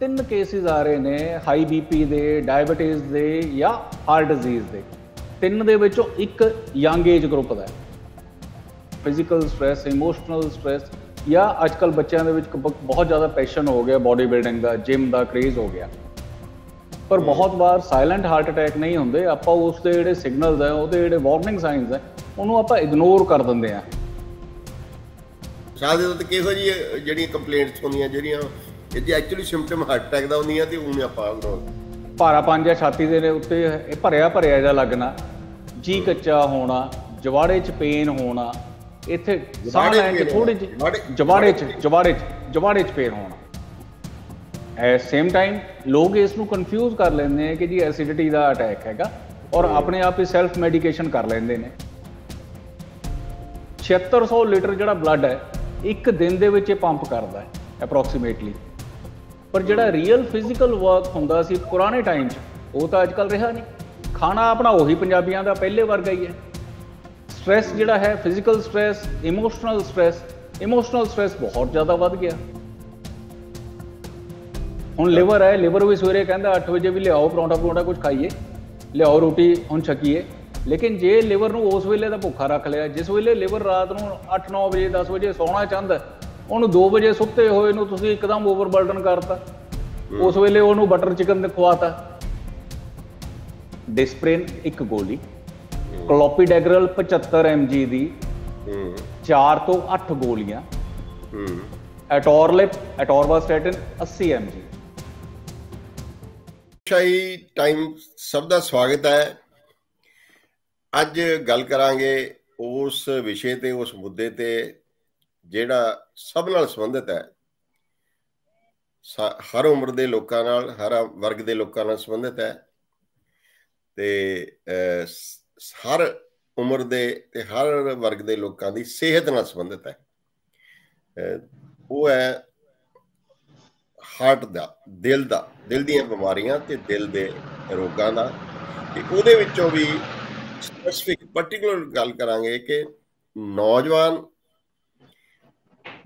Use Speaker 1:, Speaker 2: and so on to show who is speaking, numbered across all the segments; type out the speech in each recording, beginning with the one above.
Speaker 1: ਤਿੰਨ ਕੇਸਿਸ ਆ ਰਹੇ ਨੇ ਹਾਈ ਬੀਪੀ ਦੇ ਡਾਇਬੀਟੀਜ਼ ਦੇ ਜਾਂ ਹਾਰਟ ਡਿਜ਼ੀਜ਼ ਦੇ ਤਿੰਨ ਦੇ ਵਿੱਚੋਂ ਇੱਕ ਯੰਗ ਏਜ ਗਰੁੱਪ ਦਾ ਹੈ ਫਿਜ਼ੀਕਲ ਸਟ੍ਰੈਸ ਇਮੋਸ਼ਨਲ ਸਟ੍ਰੈਸ ਜਾਂ ਅੱਜਕੱਲ ਬੱਚਿਆਂ ਦੇ ਵਿੱਚ ਬਹੁਤ ਜ਼ਿਆਦਾ ਪੈਸ਼ਨ ਹੋ ਗਿਆ ਬਾਡੀ ਬਿਲਡਿੰਗ ਦਾ ਜਿਮ ਦਾ ਕ੍ਰੇਜ਼ ਹੋ ਗਿਆ ਪਰ ਬਹੁਤ ਵਾਰ ਸਾਇਲੈਂਟ ਹਾਰਟ ਅਟੈਕ ਨਹੀਂ ਹੁੰਦੇ ਆਪਾਂ ਉਸ ਦੇ ਜਿਹੜੇ ਸਿਗਨਲਸ ਆ ਉਹਦੇ ਜਿਹੜੇ ਵਾਰਨਿੰਗ ਸਾਈਨਸ ਆ ਉਹਨੂੰ ਆਪਾਂ ਇਗਨੋਰ ਕਰ ਦਿੰਦੇ ਆ
Speaker 2: ਸ਼ਾਇਦ ਇਹਦੇ ਤੇ ਕਿਹੋ ਜਿਹੀ ਜਿਹੜੀਆਂ ਕੰਪਲੇਂਟਸ ਹੁੰਦੀਆਂ ਜਿਹੜੀਆਂ ਇਹ ਜੇ ਐਕਚੁਅਲੀ ਸਿੰਪਟਮ ਹਾਰਟ ਅਟੈਕ ਦਾ ਹੁੰਦੀਆਂ ਤੇ ਉਹਨੇ ਆਪਾਂ ਉਹਨੂੰ
Speaker 1: ਪੰਜ ਜਾਂ ਛਾਤੀ ਦੇ ਉੱਤੇ ਇਹ ਭਰਿਆ ਭਰਿਆ ਜਿਹਾ ਲੱਗਣਾ ਜੀ ਕੱਚਾ ਹੋਣਾ ਜਵਾੜੇ 'ਚ ਪੇਨ ਹੋਣਾ ਇੱਥੇ ਸਾਹ ਲੈਣ 'ਚ ਥੋੜੀ ਜਵਾੜੇ 'ਚ ਜਵਾੜੇ 'ਚ ਜਵਾੜੇ 'ਚ ਪੇਨ ਹੋਣਾ ਐ ਸੇਮ ਟਾਈਮ ਲੋਕ ਇਸ ਨੂੰ ਕਨਫਿਊਜ਼ ਕਰ ਲੈਂਦੇ ਨੇ ਕਿ ਜੀ ਐਸਿਡਿਟੀ ਦਾ ਅਟੈਕ ਹੈਗਾ ਔਰ ਆਪਣੇ ਆਪ ਹੀ ਸੈਲਫ ਮੈਡੀਕੇਸ਼ਨ ਕਰ ਲੈਂਦੇ ਨੇ 7600 ਲੀਟਰ ਜਿਹੜਾ ਬਲੱਡ ਹੈ ਇੱਕ ਦਿਨ ਦੇ ਵਿੱਚ ਇਹ ਪੰਪ ਕਰਦਾ ਹੈ ਅਪਰੋਕਸੀਮੇਟਲੀ ਪਰ ਜਿਹੜਾ ਰੀਅਲ ਫਿਜ਼ੀਕਲ ਵਰਕ ਹੁੰਦਾ ਸੀ ਪੁਰਾਣੇ ਟਾਈਮ 'ਚ ਉਹ ਤਾਂ ਅੱਜਕੱਲ ਰਿਹਾ ਨਹੀਂ ਖਾਣਾ ਆਪਣਾ ਉਹੀ ਪੰਜਾਬੀਆਂ ਦਾ ਪਹਿਲੇ ਵਰਗਾ ਹੀ ਹੈ ਸਟ्रेस ਜਿਹੜਾ ਹੈ physical stress emotional stress emotional stress ਬਹੁਤ ਜ਼ਿਆਦਾ ਵੱਧ ਗਿਆ ਹੁਣ ਲਿਵਰ ਹੈ ਲਿਵਰ ਵੀ ਸਵੇਰੇ ਕਹਿੰਦਾ 8 ਵਜੇ ਵੀ ਲਿਆਓ ਪਰੌਂਠਾ ਪਰੌਂਠਾ ਕੁਝ ਖਾਈਏ ਲਿਆਓ ਰੋਟੀ ਹੁਣ ਛਕੀਏ ਲੇਕਿਨ ਜੇ ਲਿਵਰ ਨੂੰ ਉਸ ਵੇਲੇ ਦਾ ਭੁੱਖਾ ਰੱਖ ਲਿਆ ਜਿਸ ਵੇਲੇ ਲਿਵਰ ਰਾਤ ਨੂੰ 8-9 ਵਜੇ 10 ਵਜੇ ਸੌਣਾ ਚਾਹੁੰਦਾ ਉਹਨੂੰ 2 ਵਜੇ ਸੁੱਤੇ ਹੋਏ ਨੂੰ ਤੁਸੀਂ ਇੱਕਦਮ ਓਵਰ ਬਲਡਨ ਕਰਤਾ ਉਸ ਵੇਲੇ ਉਹਨੂੰ ਬਟਰ ਚਿਕਨ ਦੇ ਖਵਾਤਾ ਡਿਸਪ੍ਰਿਨ ਇੱਕ ਗੋਲੀ ਕਲੋਪੀਡੈਗਰਲ 75 mg ਦੀ 4 ਤੋਂ 8 ਗੋਲੀਆਂ ਐਟੋਰਲਿਪ ਐਟੋਰਵਾਸਟੈਟਿਨ 80
Speaker 2: mg ਸ਼ਾਈ ਟਾਈਮ ਸਭ ਦਾ ਸਵਾਗਤ ਹੈ ਅੱਜ ਗੱਲ ਕਰਾਂਗੇ ਉਸ ਵਿਸ਼ੇ ਤੇ ਉਸ ਮੁੱਦੇ ਤੇ ਜਿਹੜਾ ਸਭ ਨਾਲ ਸੰਬੰਧਿਤ ਹੈ ਹਰ ਉਮਰ ਦੇ ਲੋਕਾਂ ਨਾਲ ਹਰ ਵਰਗ ਦੇ ਲੋਕਾਂ ਨਾਲ ਸੰਬੰਧਿਤ ਹੈ ਤੇ ਹਰ ਉਮਰ ਦੇ ਤੇ ਹਰ ਵਰਗ ਦੇ ਲੋਕਾਂ ਦੀ ਸਿਹਤ ਨਾਲ ਸੰਬੰਧਿਤ ਹੈ ਉਹ ਹੈ ਹਾਰਟ ਦਾ ਦਿਲ ਦਾ ਦਿਲ ਦੀਆਂ ਬਿਮਾਰੀਆਂ ਤੇ ਦਿਲ ਦੇ ਰੋਗਾਂ ਦਾ ਤੇ ਉਹਦੇ ਵਿੱਚੋਂ ਵੀ ਸਪੈਸਿਫਿਕ ਪਾਰਟਿਕੂਲਰ ਗੱਲ ਕਰਾਂਗੇ ਕਿ ਨੌਜਵਾਨ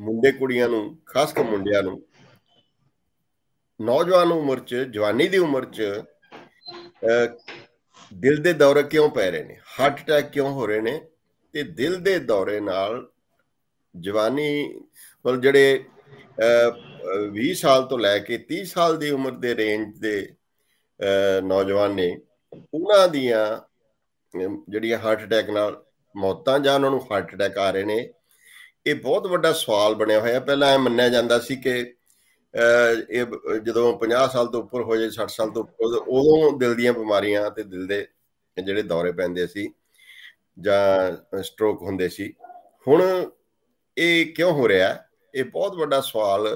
Speaker 2: ਮੁੰਡੇ ਕੁੜੀਆਂ ਨੂੰ ਖਾਸ ਕਰ ਮੁੰਡਿਆਂ ਨੂੰ ਨੌਜਵਾਨ ਉਮਰ 'ਚ ਜਵਾਨੀ ਦੀ ਉਮਰ 'ਚ ਦਿਲ ਦੇ ਦੌਰੇ ਕਿਉਂ ਪੈ ਰਹੇ ਨੇ ਹਾਰਟ ਅਟੈਕ ਕਿਉਂ ਹੋ ਰਹੇ ਨੇ ਤੇ ਦਿਲ ਦੇ ਦੌਰੇ ਨਾਲ ਜਵਾਨੀ ਮਤਲਬ ਜਿਹੜੇ 20 ਸਾਲ ਤੋਂ ਲੈ ਕੇ 30 ਸਾਲ ਦੀ ਉਮਰ ਦੇ ਰੇਂਜ ਦੇ ਨੌਜਵਾਨ ਨੇ ਉਹਨਾਂ ਦੀਆਂ ਜਿਹੜੀਆਂ ਹਾਰਟ ਅਟੈਕ ਨਾਲ ਮੌਤਾਂ ਜਾਂ ਉਹਨਾਂ ਨੂੰ ਹਾਰਟ ਅਟੈਕ ਆ ਰਹੇ ਨੇ ਇਹ ਬਹੁਤ ਵੱਡਾ ਸਵਾਲ ਬਣਿਆ ਹੋਇਆ ਪਹਿਲਾਂ ਇਹ ਮੰਨਿਆ ਜਾਂਦਾ ਸੀ ਕਿ ਇਹ ਜਦੋਂ 50 ਸਾਲ ਤੋਂ ਉੱਪਰ ਹੋ ਜੇ 60 ਸਾਲ ਤੋਂ ਉੱਪਰ ਉਦੋਂ ਦਿਲ ਦੀਆਂ ਬਿਮਾਰੀਆਂ ਤੇ ਦਿਲ ਦੇ ਜਿਹੜੇ ਦੌਰੇ ਪੈਂਦੇ ਸੀ ਜਾਂ ਸਟ੍ਰੋਕ ਹੁੰਦੇ ਸੀ ਹੁਣ ਇਹ ਕਿਉਂ ਹੋ ਰਿਹਾ ਇਹ ਬਹੁਤ ਵੱਡਾ ਸਵਾਲ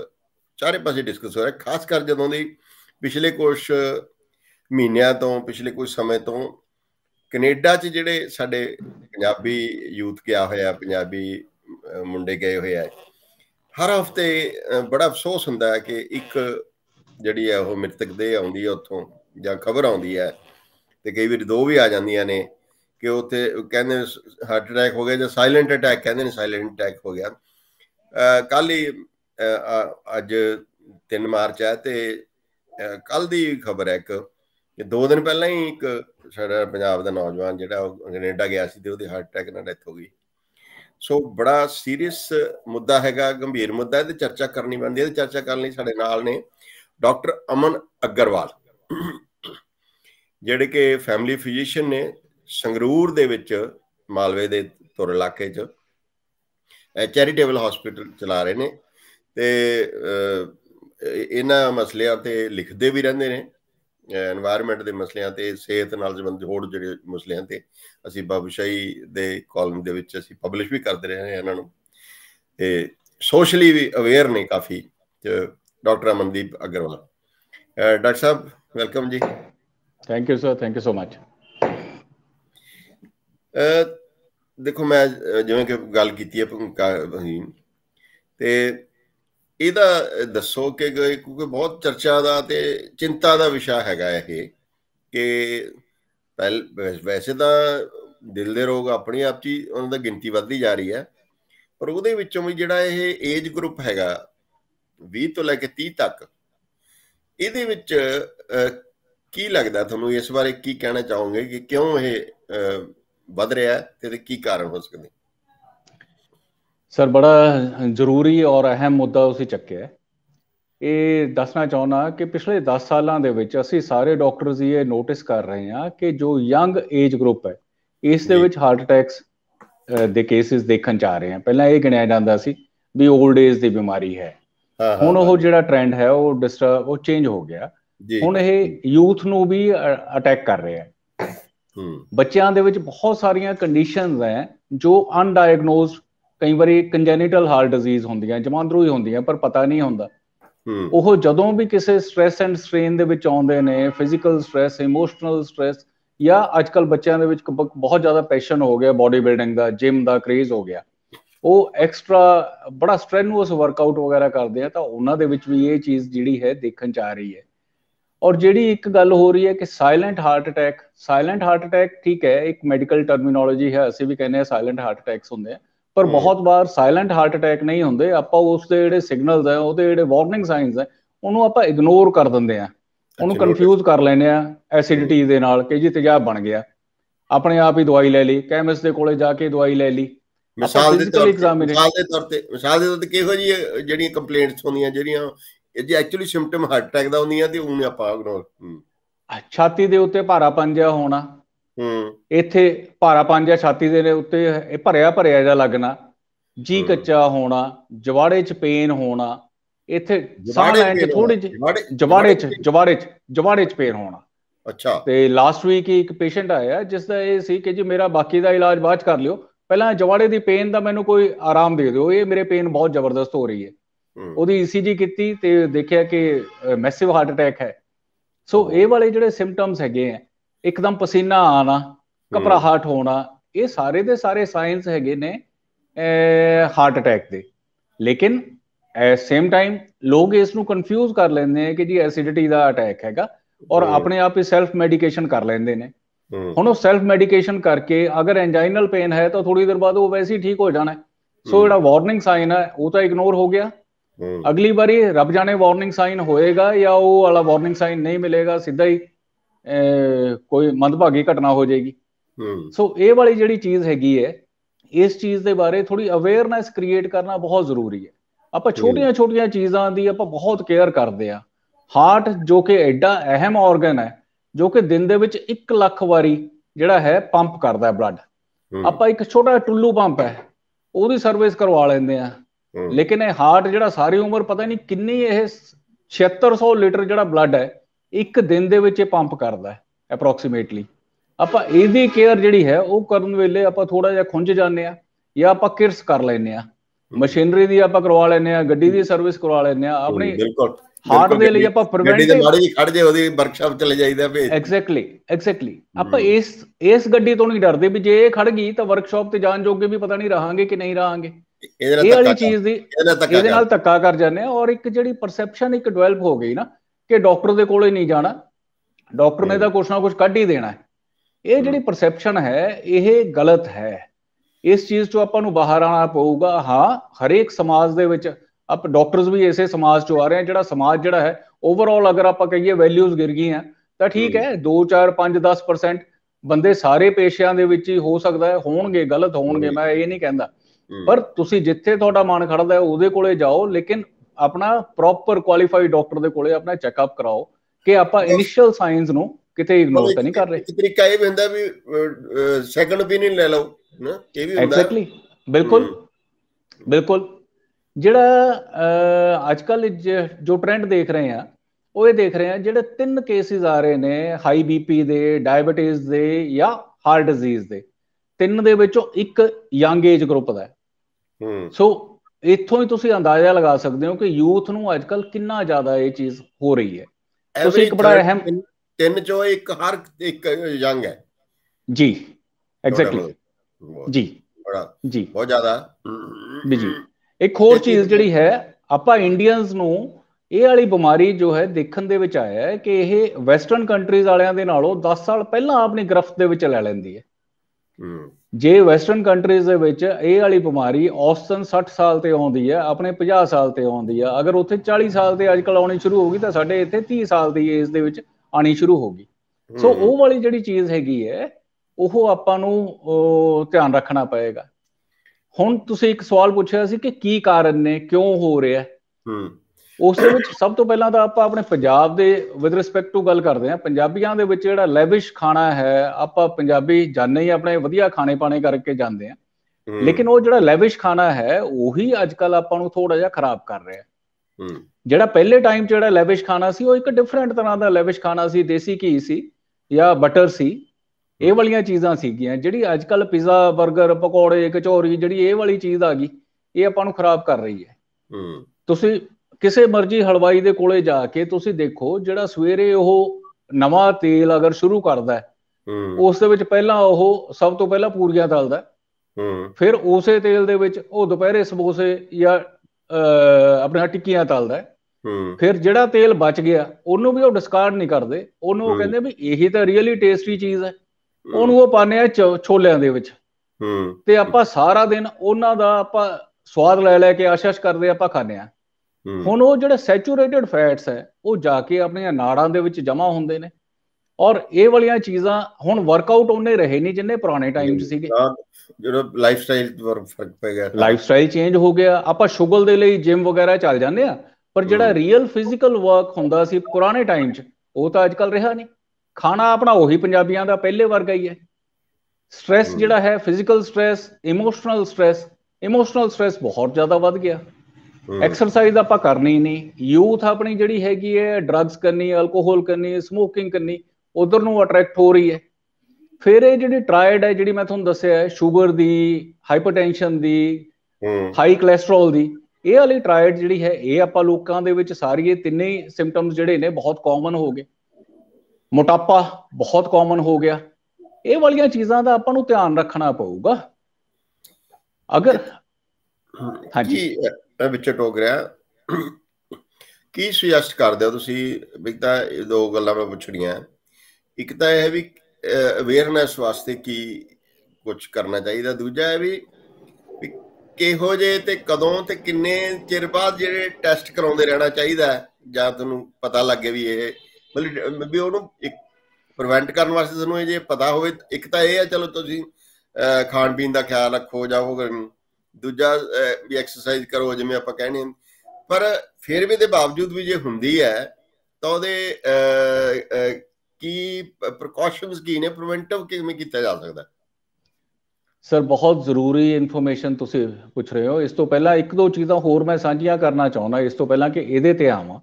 Speaker 2: ਚਾਰੇ ਪਾਸੇ ਡਿਸਕਸ ਹੋ ਰਿਹਾ ਖਾਸ ਕਰ ਜਦੋਂ ਦੀ ਪਿਛਲੇ ਕੁਝ ਮਹੀਨਿਆਂ ਤੋਂ ਪਿਛਲੇ ਕੁਝ ਸਮੇਂ ਤੋਂ ਕੈਨੇਡਾ 'ਚ ਜਿਹੜੇ ਸਾਡੇ ਪੰਜਾਬੀ ਯੂਥ ਗਿਆ ਹੋਇਆ ਪੰਜਾਬੀ ਮੁੰਡੇ ਗਏ ਹੋਏ ਆ ਹਰ ਹਫਤੇ ਬੜਾ ਅਫਸੋਸ ਹੁੰਦਾ ਹੈ ਕਿ ਇੱਕ ਜਿਹੜੀ ਹੈ ਉਹ ਮ੍ਰਿਤਕ ਦੇ ਆਉਂਦੀ ਹੈ ਉੱਥੋਂ ਜਾਂ ਖਬਰ ਆਉਂਦੀ ਹੈ ਤੇ ਕਈ ਵਾਰੀ ਦੋ ਵੀ ਆ ਜਾਂਦੀਆਂ ਨੇ ਕਿ ਉੱਥੇ ਕਹਿੰਦੇ ਹਾਰਟ ਅਟੈਕ ਹੋ ਗਿਆ ਜਾਂ ਸਾਇਲੈਂਟ ਅਟੈਕ ਕਹਿੰਦੇ ਨੇ ਸਾਇਲੈਂਟ ਅਟੈਕ ਹੋ ਗਿਆ ਕੱਲ ਹੀ ਅੱਜ 3 ਮਾਰਚ ਹੈ ਤੇ ਕੱਲ ਦੀ ਖਬਰ ਹੈ ਇੱਕ ਕਿ ਦੋ ਦਿਨ ਪਹਿਲਾਂ ਹੀ ਇੱਕ ਸਾਡਾ ਪੰਜਾਬ ਦਾ ਨੌਜਵਾਨ ਜਿਹੜਾ ਉਹ ਕੈਨੇਡਾ ਗਿਆ ਸੀ ਤੇ ਉਹਦੀ ਹਾਰਟ ਅਟੈਕ ਨਾਲ ਡੈਥ ਹੋ ਗਈ ਸੋ ਬੜਾ ਸੀਰੀਅਸ ਮੁੱਦਾ ਹੈਗਾ ਗੰਭੀਰ ਮੁੱਦਾ ਤੇ ਚਰਚਾ ਕਰਨੀ ਪੈਂਦੀ ਹੈ ਚਰਚਾ ਕਰਨ ਲਈ ਸਾਡੇ ਨਾਲ ਨੇ ਡਾਕਟਰ ਅਮਨ ਅਗਰਵਾਲ ਜਿਹੜੇ ਕਿ ਫੈਮਿਲੀ ਫਿਜ਼ੀਸ਼ੀਅਨ ਨੇ ਸੰਗਰੂਰ ਦੇ ਵਿੱਚ ਮਾਲਵੇ ਦੇ ਤੁਰ ਇਲਾਕੇ 'ਚ ਚੈਰੀਟੇਬਲ ਹਸਪੀਟਲ ਚਲਾ ਰਹੇ ਨੇ ਤੇ ਇਹਨਾਂ ਮਸਲਿਆਂ ਤੇ ਲਿਖਦੇ ਵੀ ਰਹਿੰਦੇ ਨੇ এনवायरमेंट ਦੇ ਮਸਲਿਆਂ ਤੇ ਸਿਹਤ ਨਾਲ ਸੰਬੰਧਿਤ ਹੋਰ ਜਿਹੜੇ ਮਸਲਿਆਂ ਤੇ ਅਸੀਂ ਬਾਬੂਸ਼ਾਹੀ ਦੇ ਕਾਲਮ ਦੇ ਵਿੱਚ ਅਸੀਂ ਪਬਲਿਸ਼ ਵੀ ਕਰਦੇ ਰਹੇ ਹਾਂ ਇਹਨਾਂ ਨੂੰ ਤੇ ਸੋਸ਼ਲੀ ਵੀ ਅਵੇਅਰ ਨੇ ਕਾਫੀ ਡਾਕਟਰ ਅਮਨਦੀਪ ਅਗਰਵਾਲ ਡਾਕਟਰ ਸਾਹਿਬ ਵੈਲਕਮ ਜੀ thank
Speaker 1: you sir thank you so much
Speaker 2: ਦੇਖੋ ਮੈਂ ਜਿਵੇਂ ਕਿ ਗੱਲ ਕੀਤੀ ਹੈ ਤੇ ਇਹਦਾ ਦੱਸੋ ਕਿ ਕਿਉਂਕਿ ਬਹੁਤ ਚਰਚਾ ਦਾ ਤੇ ਚਿੰਤਾ ਦਾ ਵਿਸ਼ਾ ਹੈਗਾ ਇਹ ਕਿ ਪਹਿਲ ਵੈਸੇ ਤਾਂ ਦਿਲ ਦੇ ਰੋਗ ਆਪਣੀ ਆਪ ਚੀ ਉਹਨਾਂ ਦਾ ਗਿਣਤੀ ਵੱਧਦੀ ਜਾ ਰਹੀ ਹੈ ਪਰ ਉਹਦੇ ਵਿੱਚੋਂ ਵੀ ਜਿਹੜਾ ਇਹ ਏਜ ਗਰੁੱਪ ਹੈਗਾ 20 ਤੋਂ ਲੈ ਕੇ 30 ਤੱਕ ਇਹਦੇ ਵਿੱਚ ਕੀ ਲੱਗਦਾ ਤੁਹਾਨੂੰ ਇਸ ਬਾਰੇ ਕੀ ਕਹਿਣਾ ਚਾਹੋਗੇ ਕਿ ਕਿਉਂ ਇਹ ਵੱਧ ਰਿਹਾ ਤੇ ਕੀ ਕਾਰਨ ਹੋ ਸਕਦੇ
Speaker 1: ਸਰ ਬੜਾ ਜ਼ਰੂਰੀ ਔਰ ਅਹਿਮ ਮੁੱਦਾ ਤੁਸੀਂ ਚੱਕਿਆ ਹੈ ਇਹ ਦੱਸਣਾ ਚਾਹੁੰਦਾ ਕਿ ਪਿਛਲੇ 10 ਸਾਲਾਂ ਦੇ ਵਿੱਚ ਅਸੀਂ ਸਾਰੇ ਡਾਕਟਰਸ ਇਹ ਨੋਟਿਸ ਕਰ ਰਹੇ ਹਾਂ ਕਿ ਜੋ ਯੰਗ ਏਜ ਗਰੁੱਪ ਹੈ ਇਸ ਦੇ ਵਿੱਚ ਹਾਰਟ ਅਟੈਕਸ ਦੇ ਕੇਸਿਸ ਦੇਖਣ ਜਾ ਰਹੇ ਹਾਂ ਪਹਿਲਾਂ ਇਹ ਗਿਣਿਆ ਜਾਂਦਾ ਸੀ ਵੀ 올ਡ ਏਜ ਦੀ ਬਿਮਾਰੀ ਹੈ ਹੁਣ ਉਹ ਜਿਹੜਾ ਟ੍ਰੈਂਡ ਹੈ ਉਹ ਡਿਸਟਰਬ ਉਹ ਚੇਂਜ ਹੋ ਗਿਆ ਹੁਣ ਇਹ ਯੂਥ ਨੂੰ ਵੀ ਅਟੈਕ ਕਰ ਰਿਹਾ ਹੈ ਬੱਚਿਆਂ ਦੇ ਵਿੱਚ ਬਹੁਤ ਸਾਰੀਆਂ ਕੰਡੀਸ਼ਨਸ ਹੈ ਜੋ ਅਨਡਾਇਗਨੋਸਡ ਕਈ ਵਾਰੀ ਕੰਜੈਨੀਟਲ ਹਾਰਟ ਡਿਜ਼ੀਜ਼ ਹੁੰਦੀਆਂ ਜਮਾਂਦਰੂ ਹੀ ਹੁੰਦੀਆਂ ਪਰ ਪਤਾ ਨਹੀਂ ਹੁੰਦਾ ਉਹ ਜਦੋਂ ਵੀ ਕਿਸੇ ਸਟ्रेस ਐਂਡ ਸਟ੍ਰੇਨ ਦੇ ਵਿੱਚ ਆਉਂਦੇ ਨੇ ਫਿਜ਼ੀਕਲ ਸਟ्रेस ਇਮੋਸ਼ਨਲ ਸਟ्रेस ਜਾਂ ਅੱਜਕੱਲ ਬੱਚਿਆਂ ਦੇ ਵਿੱਚ ਬਹੁਤ ਜ਼ਿਆਦਾ ਪੈਸ਼ਨ ਹੋ ਗਿਆ ਬਾਡੀ ਬਿਲਡਿੰਗ ਦਾ ਜਿਮ ਦਾ ਕ੍ਰੇਜ਼ ਹੋ ਗਿਆ ਉਹ ਐਕਸਟਰਾ ਬੜਾ ਸਟ੍ਰੈਨੂਅਸ ਵਰਕਆਊਟ ਵਗੈਰਾ ਕਰਦੇ ਆ ਤਾਂ ਉਹਨਾਂ ਦੇ ਵਿੱਚ ਵੀ ਇਹ ਚੀਜ਼ ਜਿਹੜੀ ਹੈ ਦੇਖਣ ਚ ਆ ਰਹੀ ਹੈ ਔਰ ਜਿਹੜੀ ਇੱਕ ਗੱਲ ਹੋ ਰਹੀ ਹੈ ਕਿ silent heart attack silent heart attack ਠੀਕ ਹੈ ਇੱਕ ਮੈਡੀਕਲ ਟਰਮੀਨੋਲੋਜੀ ਹੈ ਅਸੀਂ ਵੀ ਕਹਿੰਦੇ ਆ ਸਾਇਲੈਂਟ ਹਾਰਟ ਅਟੈਕਸ ਹੁੰਦੇ ਆ ਪਰ ਬਹੁਤ ਵਾਰ ਸਾਇਲੈਂਟ ਹਾਰਟ ਅਟੈਕ ਨਹੀਂ ਹੁੰਦੇ ਆਪਾਂ ਉਸ ਦੇ ਜਿਹੜੇ ਸਿਗਨਲਸ ਆ ਉਹਦੇ ਜਿਹੜੇ ਵਾਰਨਿੰਗ ਸਾਈਨਸ ਆ ਉਹਨੂੰ ਆਪਾਂ ਇਗਨੋਰ ਕਰ ਦਿੰਦੇ ਆ ਉਹਨੂੰ ਕਨਫਿਊਜ਼ ਕਰ ਲੈਨੇ ਆ ਐਸਿਡਿਟੀ ਦੇ ਨਾਲ ਕਿ ਜੀ ਤੇਜ਼ਾਬ ਬਣ ਗਿਆ ਆਪਣੇ ਆਪ ਹੀ ਦਵਾਈ ਲੈ ਲਈ ਕੈਮਿਸਟ ਦੇ ਕੋਲੇ ਜਾ ਕੇ ਦਵਾਈ ਲੈ ਲਈ ਮਿਸਾਲ ਦੇ ਤੌਰ ਤੇ
Speaker 2: ਮਿਸਾਲ ਦੇ ਤੌਰ ਤੇ ਮਿਸਾਲ ਦੇ ਤੌਰ ਤੇ ਕਿਹੋ ਜੀ ਜਿਹੜੀਆਂ ਕੰਪਲੇਂਟਸ ਹੁੰਦੀਆਂ ਜਿਹੜੀਆਂ ਜੇ ਐਕਚੁਅਲੀ ਸਿੰਪਟਮ ਹਾਰਟ ਅਟੈਕ ਦਾ ਹੁੰਦੀਆਂ ਤੇ ਉਹਨੇ ਆਪਾਂ ਇਗਨੋਰ
Speaker 1: ਛਾਤੀ ਦੇ ਉੱਤੇ ਭਾਰਾਪਨ ਜਿਹਾ ਹੋਣਾ ਹੂੰ ਇੱਥੇ ਭਾਰਾ ਪੰਜ ਜਾਂ ਛਾਤੀ ਦੇ ਨੇ ਉੱਤੇ ਇਹ ਭਰਿਆ ਭਰਿਆ ਜਿਹਾ ਲੱਗਣਾ ਜੀ ਕੱਚਾ ਹੋਣਾ ਜਵਾੜੇ 'ਚ ਪੇਨ ਹੋਣਾ ਇੱਥੇ ਸਾਹ ਲੈਣ 'ਚ ਥੋੜੀ ਜਿਹੀ ਜਵਾੜੇ 'ਚ ਜਵਾੜੇ 'ਚ ਜਵਾੜੇ 'ਚ ਪੇਨ ਹੋਣਾ ਅੱਛਾ ਤੇ ਲਾਸਟ ਵੀਕ ਇੱਕ ਪੇਸ਼ੈਂਟ ਆਇਆ ਜਿਸ ਦਾ ਇਹ ਸੀ ਕਿ ਜੀ ਮੇਰਾ ਬਾਕੀ ਦਾ ਇਲਾਜ ਬਾਅਦ ਚ ਕਰ ਲਿਓ ਪਹਿਲਾਂ ਜਵਾੜੇ ਦੀ ਪੇਨ ਦਾ ਮੈਨੂੰ ਕੋਈ ਆਰਾਮ ਦੇ ਦਿਓ ਇਹ ਮੇਰੇ ਪੇਨ ਬਹੁਤ ਜ਼ਬਰਦਸਤ ਹੋ ਰਹੀ ਹੈ ਉਹਦੀ ਈਸੀਜੀ e ਕੀਤੀ ਤੇ ਦੇਖਿਆ ਕਿ ਮੈਸਿਵ ਹਾਰਟ ਅਟੈਕ ਹੈ ਸੋ ਇਹ ਵਾਲੇ ਜਿਹੜੇ ਸਿੰਪਟਮਸ ਹੈਗੇ ਆ ਇੱਕਦਮ ਪਸੀਨਾ ਆਣਾ ਘਬਰਾਹਟ ਹੋਣਾ ਇਹ ਸਾਰੇ ਦੇ ਸਾਰੇ ਸਾਇੰਸ ਹੈਗੇ ਨੇ ਹਾਰਟ ਅਟੈਕ ਦੇ ਲੇਕਿਨ ਐ ਸੇਮ ਟਾਈਮ ਲੋਕ ਇਸ ਨੂੰ ਕਨਫਿਊਜ਼ ਕਰ ਲੈਂਦੇ ਨੇ ਕਿ ਜੀ ਐਸਿਡਿਟੀ ਦਾ ਅਟੈਕ ਹੈਗਾ ਔਰ ਆਪਣੇ ਆਪ ਹੀ ਸੈਲਫ ਮੈਡੀਕੇਸ਼ਨ ਕਰ ਲੈਂਦੇ ਨੇ ਹੁਣ ਉਹ ਸੈਲਫ ਮੈਡੀਕੇਸ਼ਨ ਕਰਕੇ ਅਗਰ ਐਂਜਾਈਨਲ ਪੇਨ ਹੈ ਤਾਂ ਥੋੜੀ ਦੇਰ ਬਾਅਦ ਉਹ ਵੈਸੇ ਹੀ ਠੀਕ ਹੋ ਜਾਣਾ ਸੋ ਜਿਹੜਾ ਵਾਰਨਿੰਗ ਸਾਈਨ ਹੈ ਉਹ ਤਾਂ ਇਗਨੋਰ ਹੋ ਗਿਆ ਅਗਲੀ ਵਾਰੀ ਰੱਬ ਜਾਣੇ ਵਾਰਨਿੰਗ ਸਾਈਨ ਹੋਏਗਾ ਜਾਂ ਉਹ ਵਾਲਾ ਵਾਰਨਿੰਗ ਸਾਈਨ ਨਹੀਂ ਮਿਲੇਗਾ ਸਿੱਧਾ ਹੀ ਕੋਈ ਮੰਦਭਾਗੀ ਘਟਨਾ ਹੋ ਜਾਏਗੀ ਸੋ ਇਹ ਵਾਲੀ ਜਿਹੜੀ ਚੀਜ਼ ਹੈਗੀ ਹੈ ਇਸ ਚੀਜ਼ ਦੇ ਬਾਰੇ ਥੋੜੀ ਅਵੇਅਰਨੈਸ ਕ੍ਰੀਏਟ ਕਰਨਾ ਬਹੁਤ ਜ਼ਰੂਰੀ ਹੈ ਆਪਾਂ ਛੋਟੀਆਂ-ਛੋਟੀਆਂ ਚੀਜ਼ਾਂ ਦੀ ਆਪਾਂ ਬਹੁਤ ਕੇਅਰ ਕਰਦੇ ਆ ਹਾਰਟ ਜੋ ਕਿ ਐਡਾ ਅਹਿਮ ਆਰਗਨ ਹੈ ਜੋ ਕਿ ਦਿਨ ਦੇ ਵਿੱਚ 1 ਲੱਖ ਵਾਰੀ ਜਿਹੜਾ ਹੈ ਪੰਪ ਕਰਦਾ ਹੈ ਬਲੱਡ ਆਪਾਂ ਇੱਕ ਛੋਟਾ ਟੁੱਲੂ ਪੰਪ ਹੈ ਉਹਦੀ ਸਰਵਿਸ ਕਰਵਾ ਲੈਂਦੇ ਆ ਲੇਕਿਨ ਇਹ ਹਾਰਟ ਜਿਹੜਾ ਸਾਰੀ ਉਮਰ ਪਤਾ ਨਹੀਂ ਕਿੰਨੀ ਇਹ 7600 ਲੀਟਰ ਜਿਹੜਾ ਬਲੱਡ ਹੈ ਇੱਕ ਦਿਨ ਦੇ ਵਿੱਚ ਇਹ ਪੰਪ ਕਰਦਾ ਹੈ ਅਪਰੋਕਸੀਮੇਟਲੀ ਆਪਾਂ ਇਹਦੀ ਕੇਅਰ ਜਿਹੜੀ ਹੈ ਉਹ ਕਰਨ ਵੇਲੇ ਆਪਾਂ ਥੋੜਾ ਜਿਹਾ ਖੁੰਝ ਜਾਂਦੇ ਆ ਜਾਂ ਆਪਾਂ ਕਿਰਸ ਕਰ ਲੈਨੇ ਆ ਮਸ਼ੀਨਰੀ ਦੀ ਆਪਾਂ ਕਰਵਾ ਲੈਨੇ ਆ ਗੱਡੀ ਦੀ ਸਰਵਿਸ ਕਰਵਾ ਲੈਨੇ ਆ ਆਪਣੀ ਬਿਲਕੁਲ ਹਾਰਡ ਦੇ ਲਈ ਆਪਾਂ ਪ੍ਰੀਵੈਂਟਿਵ ਗੱਡੀ ਦੇ ਮਾੜੀ ਖੜ
Speaker 2: ਜੇ ਉਹਦੀ ਵਰਕਸ਼ਾਪ ਚਲੇ ਜਾਈਦਾ ਭੇਜ ਐਗਜ਼ੈਕਟਲੀ
Speaker 1: ਐਗਜ਼ੈਕਟਲੀ ਆਪਾਂ ਇਸ ਇਸ ਗੱਡੀ ਤੋਂ ਨਹੀਂ ਡਰਦੇ ਵੀ ਜੇ ਇਹ ਖੜ ਗਈ ਤਾਂ ਵਰਕਸ਼ਾਪ ਤੇ ਜਾਣ ਜੋਗੇ ਵੀ ਪਤਾ ਨਹੀਂ ਰਹਾਂਗੇ ਕਿ ਨਹੀਂ ਰਹਾਂਗੇ ਇਹਦੇ ਨਾਲ ਧੱਕਾ ਕਰ ਜਾਂਦੇ ਆ ਔਰ ਇੱਕ ਜਿਹੜੀ ਪਰਸੈਪਸ਼ਨ ਇੱਕ ਡਿਵੈਲਪ ਹੋ ਗਈ ਨਾ ਕਿ ਡਾਕਟਰ ਦੇ ਕੋਲੇ ਨਹੀਂ ਜਾਣਾ ਡਾਕਟਰ ਨੇ ਤਾਂ ਕੁਛ ਨਾ ਕੁਛ ਕੱਢ ਹੀ ਦੇਣਾ ਇਹ ਜਿਹੜੀ ਪਰਸੈਪਸ਼ਨ ਹੈ ਇਹ ਗਲਤ ਹੈ ਇਸ ਚੀਜ਼ ਤੋਂ ਆਪਾਂ ਨੂੰ ਬਾਹਰ ਆਣਾ ਪਊਗਾ ਹਾਂ ਹਰੇਕ ਸਮਾਜ ਦੇ ਵਿੱਚ ਆਪ ਡਾਕਟਰਸ ਵੀ ਐਸੇ ਸਮਾਜ ਚੋਂ ਆ ਰਹੇ ਆ ਜਿਹੜਾ ਸਮਾਜ ਜਿਹੜਾ ਹੈ ਓਵਰਆਲ ਅਗਰ ਆਪਾਂ ਕਹੀਏ ਵੈਲਿਊਜ਼ ਗਿਰ ਗਈਆਂ ਤਾਂ ਠੀਕ ਹੈ 2 4 5 10% ਬੰਦੇ ਸਾਰੇ ਪੇਸ਼ਿਆਂ ਦੇ ਵਿੱਚ ਹੀ ਹੋ ਸਕਦਾ ਹੈ ਹੋਣਗੇ ਗਲਤ ਹੋਣਗੇ ਮੈਂ ਇਹ ਨਹੀਂ ਕਹਿੰਦਾ ਪਰ ਤੁਸੀਂ ਜਿੱਥੇ ਤੁਹਾਡਾ ਮਨ ਖੜਦਾ ਹੈ ਉਹਦੇ ਕੋਲੇ ਜਾਓ ਲੇਕਿਨ ਆਪਣਾ ਪ੍ਰੋਪਰ
Speaker 2: ਕੁਆਲੀਫਾਈਡ ਡਾਕਟਰ ਦੇ ਕੋਲੇ ਆਪਣਾ ਚੈੱਕਅਪ ਕਰਾਓ
Speaker 1: ਕਿ ਆਪਾਂ ਇਨੀਸ਼ੀਅਲ ਸਾਈਨਸ ਨੂੰ ਕਿਤੇ ਇਗਨੋਰ ਤਾਂ ਨਹੀਂ
Speaker 2: ਕਰ ਰਹੇ ਤਰੀਕਾ ਇਹ ਹੁੰਦਾ ਵੀ ਸੈਕੰਡ ਓਪੀਨੀਅਨ ਲੈ ਲਓ ਨਾ ਇਹ ਵੀ ਹੁੰਦਾ ਐਗਜ਼ੈਕਟਲੀ ਬਿਲਕੁਲ
Speaker 1: ਬਿਲਕੁਲ ਜਿਹੜਾ ਅੱਜ ਕੱਲ ਜੋ ਟ੍ਰੈਂਡ ਦੇਖ ਰਹੇ ਆ ਉਹ ਇਹ ਦੇਖ ਰਹੇ ਆ ਜਿਹੜੇ ਤਿੰਨ ਕੇਸਿਸ ਆ ਰਹੇ ਨੇ ਹਾਈ ਬੀਪੀ ਦੇ ਡਾਇਬੀਟਿਸ ਦੇ ਜਾਂ ਹਾਰਟ ਡਿਜ਼ੀਜ਼ ਦੇ ਤਿੰਨ ਦੇ ਵਿੱਚੋਂ ਇੱਕ ਯੰਗ ਏਜ ਗਰੁੱਪ ਦਾ ਹੈ ਹੂੰ ਸੋ ਇੱਥੋਂ ਹੀ ਤੁਸੀਂ ਅੰਦਾਜ਼ਾ ਲਗਾ ਸਕਦੇ ਹੋ ਕਿ ਯੂਥ ਨੂੰ ਅੱਜਕੱਲ
Speaker 2: ਕਿੰਨਾ ਜ਼ਿਆਦਾ ਇਹ ਚੀਜ਼ ਹੋ ਰਹੀ ਹੈ ਤੁਸੀਂ ਇੱਕ ਬੜਾ ਅਹਿਮ ਤਿੰਨ ਚੋਂ ਇੱਕ ਹਰ ਇੱਕ ਯੰਗ ਹੈ ਜੀ ਐਗਜ਼ੈਕਟਲੀ ਜੀ ਬੜਾ ਜੀ ਬਹੁਤ ਜ਼ਿਆਦਾ ਜੀ
Speaker 1: ਇੱਕ ਹੋਰ ਚੀਜ਼ ਜਿਹੜੀ ਹੈ ਆਪਾਂ ਇੰਡੀਅਨਸ ਨੂੰ ਇਹ ਵਾਲੀ ਬਿਮਾਰੀ ਜੋ ਹੈ ਦੇਖਣ ਦੇ ਵਿੱਚ ਆਇਆ ਹੈ ਕਿ ਇਹ ਵੈਸਟਰਨ ਕੰਟਰੀਜ਼ ਵਾਲਿਆਂ ਦੇ ਨਾਲੋਂ 10 ਸਾਲ ਪਹਿਲਾਂ ਆਪਣੀ ਗ੍ਰਫਤ ਦੇ ਵਿੱਚ ਲੈ ਲੈਂਦੀ ਹੈ ਜੇ ਵੈਸਟਰਨ ਕੰਟਰੀਜ਼ ਦੇ ਵਿੱਚ ਇਹ ਵਾਲੀ ਬਿਮਾਰੀ ਔਸਤਨ 60 ਸਾਲ ਤੇ ਆਉਂਦੀ ਹੈ ਆਪਣੇ 50 ਸਾਲ ਤੇ ਆਉਂਦੀ ਹੈ ਅਗਰ ਉੱਥੇ 40 ਸਾਲ ਤੇ ਅੱਜਕੱਲ ਆਉਣੀ ਸ਼ੁਰੂ ਹੋ ਗਈ ਤਾਂ ਸਾਡੇ ਇੱਥੇ 30 ਸਾਲ ਦੀ ਏਜ ਦੇ ਵਿੱਚ ਆਣੀ ਸ਼ੁਰੂ ਹੋ ਗਈ ਸੋ ਉਹ ਵਾਲੀ ਜਿਹੜੀ ਚੀਜ਼ ਹੈਗੀ ਹੈ ਉਹ ਆਪਾਂ ਨੂੰ ਧਿਆਨ ਰੱਖਣਾ ਪਏਗਾ ਹੁਣ ਤੁਸੀਂ ਇੱਕ ਸਵਾਲ ਪੁੱਛਿਆ ਸੀ ਕਿ ਕੀ ਕਾਰਨ ਨੇ ਕਿਉਂ ਹੋ ਰਿਹਾ ਹੂੰ ਉਸ ਦੇ ਵਿੱਚ ਸਭ ਤੋਂ ਪਹਿਲਾਂ ਤਾਂ ਆਪਾਂ ਆਪਣੇ ਪੰਜਾਬ ਦੇ ਵਿਦ ਰਿਸਪੈਕਟ ਟੂ ਗੱਲ ਕਰਦੇ ਹਾਂ ਪੰਜਾਬੀਆਂ ਦੇ ਵਿੱਚ ਜਿਹੜਾ ਲੈਵਿਸ਼ ਖਾਣਾ ਹੈ ਆਪਾਂ ਪੰਜਾਬੀ ਜਾਣੇ ਹੀ ਆਪਣੇ ਵਧੀਆ ਖਾਣੇ ਪਾਣੇ ਕਰਕੇ ਜਾਂਦੇ ਆ ਲੇਕਿਨ ਉਹ ਜਿਹੜਾ ਲੈਵਿਸ਼ ਖਾਣਾ ਹੈ ਉਹੀ ਅੱਜਕੱਲ ਆਪਾਂ ਨੂੰ ਥੋੜਾ ਜਿਹਾ ਖਰਾਬ ਕਰ ਰਿਹਾ ਹੈ ਜਿਹੜਾ ਪਹਿਲੇ ਟਾਈਮ 'ਚ ਜਿਹੜਾ ਲੈਵਿਸ਼ ਖਾਣਾ ਸੀ ਉਹ ਇੱਕ ਡਿਫਰੈਂਟ ਤਰ੍ਹਾਂ ਦਾ ਲੈਵਿਸ਼ ਖਾਣਾ ਸੀ ਦੇਸੀ ਘੀ ਸੀ ਜਾਂ ਬਟਰ ਸੀ ਇਹ ਵਾਲੀਆਂ ਚੀਜ਼ਾਂ ਸੀਗੀਆਂ ਜਿਹੜੀ ਅੱਜ ਕੱਲ ਪੀਜ਼ਾ 버ਗਰ ਪਕੌੜੇ ਕਚੋਰੀ ਜਿਹੜੀ ਇਹ ਵਾਲੀ ਚੀਜ਼ ਆ ਗਈ ਇਹ ਆਪਾਂ ਨੂੰ ਖਰਾਬ ਕਰ ਰਹੀ ਹੈ ਤੁਸੀਂ ਕਿਸੇ ਮਰਜ਼ੀ ਹਲਵਾਈ ਦੇ ਕੋਲੇ ਜਾ ਕੇ ਤੁਸੀਂ ਦੇਖੋ ਜਿਹੜਾ ਸਵੇਰੇ ਉਹ ਨਵਾਂ ਤੇਲ ਅਗਰ ਸ਼ੁਰੂ ਕਰਦਾ ਹੈ ਉਸ ਦੇ ਵਿੱਚ ਪਹਿਲਾਂ ਉਹ ਸਭ ਤੋਂ ਪਹਿਲਾਂ ਪੂਰੀਆਂ ਤਲਦਾ ਹੂੰ ਫਿਰ ਉਸੇ ਤੇਲ ਦੇ ਵਿੱਚ ਉਹ ਦੁਪਹਿਰੇ ਸਮੋਸੇ ਜਾਂ ਆਪਣੇ ਟਿੱਕੀਆਂ ਤਲਦਾ ਹੂੰ ਫਿਰ ਜਿਹੜਾ ਤੇਲ ਬਚ ਗਿਆ ਉਹਨੂੰ ਵੀ ਉਹ ਡਿਸਕਾਰਡ ਨਹੀਂ ਕਰਦੇ ਉਹਨੂੰ ਉਹ ਕਹਿੰਦੇ ਵੀ ਇਹੀ ਤਾਂ ਰੀਅਲੀ ਟੇਸਟੀ ਚੀਜ਼ ਹੈ ਉਹਨੂੰ ਉਹ ਪਾਣੇ ਆ ਛੋਲਿਆਂ ਦੇ ਵਿੱਚ ਹੂੰ ਤੇ ਆਪਾਂ ਸਾਰਾ ਦਿਨ ਉਹਨਾਂ ਦਾ ਆਪਾਂ ਸਵਾਦ ਲੈ ਲੈ ਕੇ ਆਸ਼ਾਸ਼ ਕਰਦੇ ਆਪਾਂ ਖਾਣੇ ਆ ਹੁਣ ਉਹ ਜਿਹੜੇ ਸੈਚੂਰੇਟਿਡ ਫੈਟਸ ਹੈ ਉਹ ਜਾ ਕੇ ਆਪਣੀਆਂ ਨਾੜਾਂ ਦੇ ਵਿੱਚ ਜਮਾ ਹੁੰਦੇ ਨੇ ਔਰ ਇਹ ਵਾਲੀਆਂ ਚੀਜ਼ਾਂ ਹੁਣ ਵਰਕਆਊਟ ਉਹਨੇ ਰਹੇ ਨਹੀਂ ਜਿੰਨੇ ਪੁਰਾਣੇ ਟਾਈਮ 'ਚ ਸੀਗੇ ਜਿਹੜਾ ਲਾਈਫ ਸਟਾਈਲ ਫਰਕ ਪੈ ਗਿਆ ਲਾਈਫ ਸਟਾਈਲ ਚੇਂਜ ਹੋ ਗਿਆ ਆਪਾਂ ਸ਼ੁਗਲ ਦੇ ਲਈ ਜਿਮ ਵਗੈਰਾ ਚੱਲ ਜਾਂਦੇ ਆ ਪਰ ਜਿਹੜਾ ਰੀਅਲ ਫਿਜ਼ੀਕਲ ਵਰਕ ਹੁੰਦਾ ਸੀ ਪੁਰਾਣੇ ਟਾਈਮ 'ਚ ਉਹ ਤਾਂ ਅੱਜਕੱਲ ਰਿਹਾ ਨਹੀਂ ਖਾਣਾ ਆਪਣਾ ਉਹੀ ਪੰਜਾਬੀਆਂ ਦਾ ਪਹਿਲੇ ਵਰਗਾ ਹੀ ਹੈ ਸਟ्रेस ਜਿਹੜਾ ਹੈ physical stress emotional stress emotional stress ਬਹੁਤ ਜ਼ਿਆਦਾ ਵੱਧ ਗਿਆ ਐਕਸਰਸਾਈਜ਼ ਆਪਾਂ ਕਰਨੀ ਨਹੀਂ ਯੂਥ ਆਪਣੀ ਜਿਹੜੀ ਹੈਗੀ ਹੈ ਡਰੱਗਸ ਕਰਨੀ ਐਲਕੋਹਲ ਕਰਨੀ ਸਮੋਕਿੰਗ ਕਰਨੀ ਉਧਰ ਨੂੰ ਅਟਰੈਕਟ ਹੋ ਰਹੀ ਹੈ ਫਿਰ ਇਹ ਜਿਹੜੀ ਟ੍ਰਾਇਡ ਹੈ ਜਿਹੜੀ ਮੈਂ ਤੁਹਾਨੂੰ ਦੱਸਿਆ ਹੈ 슈ਗਰ ਦੀ ਹਾਈਪਰਟੈਂਸ਼ਨ ਦੀ ਹਾਈ ਕੋਲੇਸਟ੍ਰੋਲ ਦੀ ਇਹ ਵਾਲੀ ਟ੍ਰਾਇਡ ਜਿਹੜੀ ਹੈ ਇਹ ਆਪਾਂ ਲੋਕਾਂ ਦੇ ਵਿੱਚ ਸਾਰੀ ਇਹ ਤਿੰਨੇ ਹੀ ਸਿੰਪਟਮਸ ਜਿਹੜੇ ਨੇ ਬਹੁਤ ਕਾਮਨ ਹੋ ਗਏ ਮੋਟਾਪਾ ਬਹੁਤ ਕਾਮਨ ਹੋ ਗਿਆ ਇਹ ਵਾਲੀਆਂ ਚੀਜ਼ਾਂ ਦਾ ਆਪਾਂ ਨੂੰ ਧਿਆਨ ਰੱਖਣਾ ਪਊਗਾ
Speaker 2: ਅਗਰ ਹਾਂਜੀ ਇਹ ਵਿੱਚੇ ਟੋਕ ਰਿਹਾ ਕੀ ਸੁਜੈਸਟ ਕਰਦੇ ਹੋ ਤੁਸੀਂ ਵੀ ਤਾਂ ਦੋ ਗੱਲਾਂ ਮੈਂ ਪੁੱਛਣੀਆਂ ਇੱਕ ਤਾਂ ਇਹ ਹੈ ਵੀ ਅਵੇਅਰਨੈਸ ਵਾਸਤੇ ਕੀ ਕੁਝ ਕਰਨਾ ਚਾਹੀਦਾ ਦੂਜਾ ਹੈ ਵੀ ਕਿਹੋ ਜੇ ਤੇ ਕਦੋਂ ਤੇ ਕਿੰਨੇ ਚਿਰ ਬਾਅਦ ਜਿਹੜੇ ਟੈਸਟ ਕਰਾਉਂਦੇ ਰਹਿਣਾ ਚਾਹੀਦਾ ਜਾਂ ਤੁਹਾਨੂੰ ਪਤਾ ਲੱਗੇ ਵੀ ਇਹ ਮਤਲਬ ਵੀ ਉਹਨੂੰ ਇੱਕ ਪ੍ਰੀਵੈਂਟ ਕਰਨ ਵਾਸਤੇ ਤੁਹਾਨੂੰ ਇਹ ਜੇ ਪਤਾ ਹੋਵੇ ਇੱਕ ਤਾਂ ਇਹ ਹੈ ਚਲੋ ਤੁਸੀਂ ਖਾਣ ਪੀਣ ਦਾ ਖਿਆਲ ਰੱਖੋ ਜਾਂ ਉਹ ਦੂਜਾ ਵੀ ਐਕਸਰਸਾਈਜ਼ ਕਰੋ ਜਿਵੇਂ ਆਪਾਂ ਕਹਿੰਦੇ ਹਾਂ ਪਰ ਫਿਰ ਵੀ ਦੇ ਬਾਵਜੂਦ ਵੀ ਜੇ ਹੁੰਦੀ ਹੈ ਤਾਂ ਉਹਦੇ ਕੀ ਪ੍ਰੀਕਾਸ਼ਨਸ ਕੀ ਨੇ ਪ੍ਰੀਵੈਂਟਿਵ ਕਿਵੇਂ ਕੀਤਾ ਜਾ ਸਕਦਾ
Speaker 1: ਸਰ ਬਹੁਤ ਜ਼ਰੂਰੀ ਇਨਫੋਰਮੇਸ਼ਨ ਤੁਸੀਂ ਪੁੱਛ ਰਹੇ ਹੋ ਇਸ ਤੋਂ ਪਹਿਲਾਂ ਇੱਕ ਦੋ ਚੀਜ਼ਾਂ ਹੋਰ ਮੈਂ ਸਾਂਝੀਆਂ ਕਰਨਾ ਚਾਹੁੰਦਾ ਇਸ ਤੋਂ ਪਹਿਲਾਂ ਕਿ ਇਹਦੇ ਤੇ ਆਵਾਂ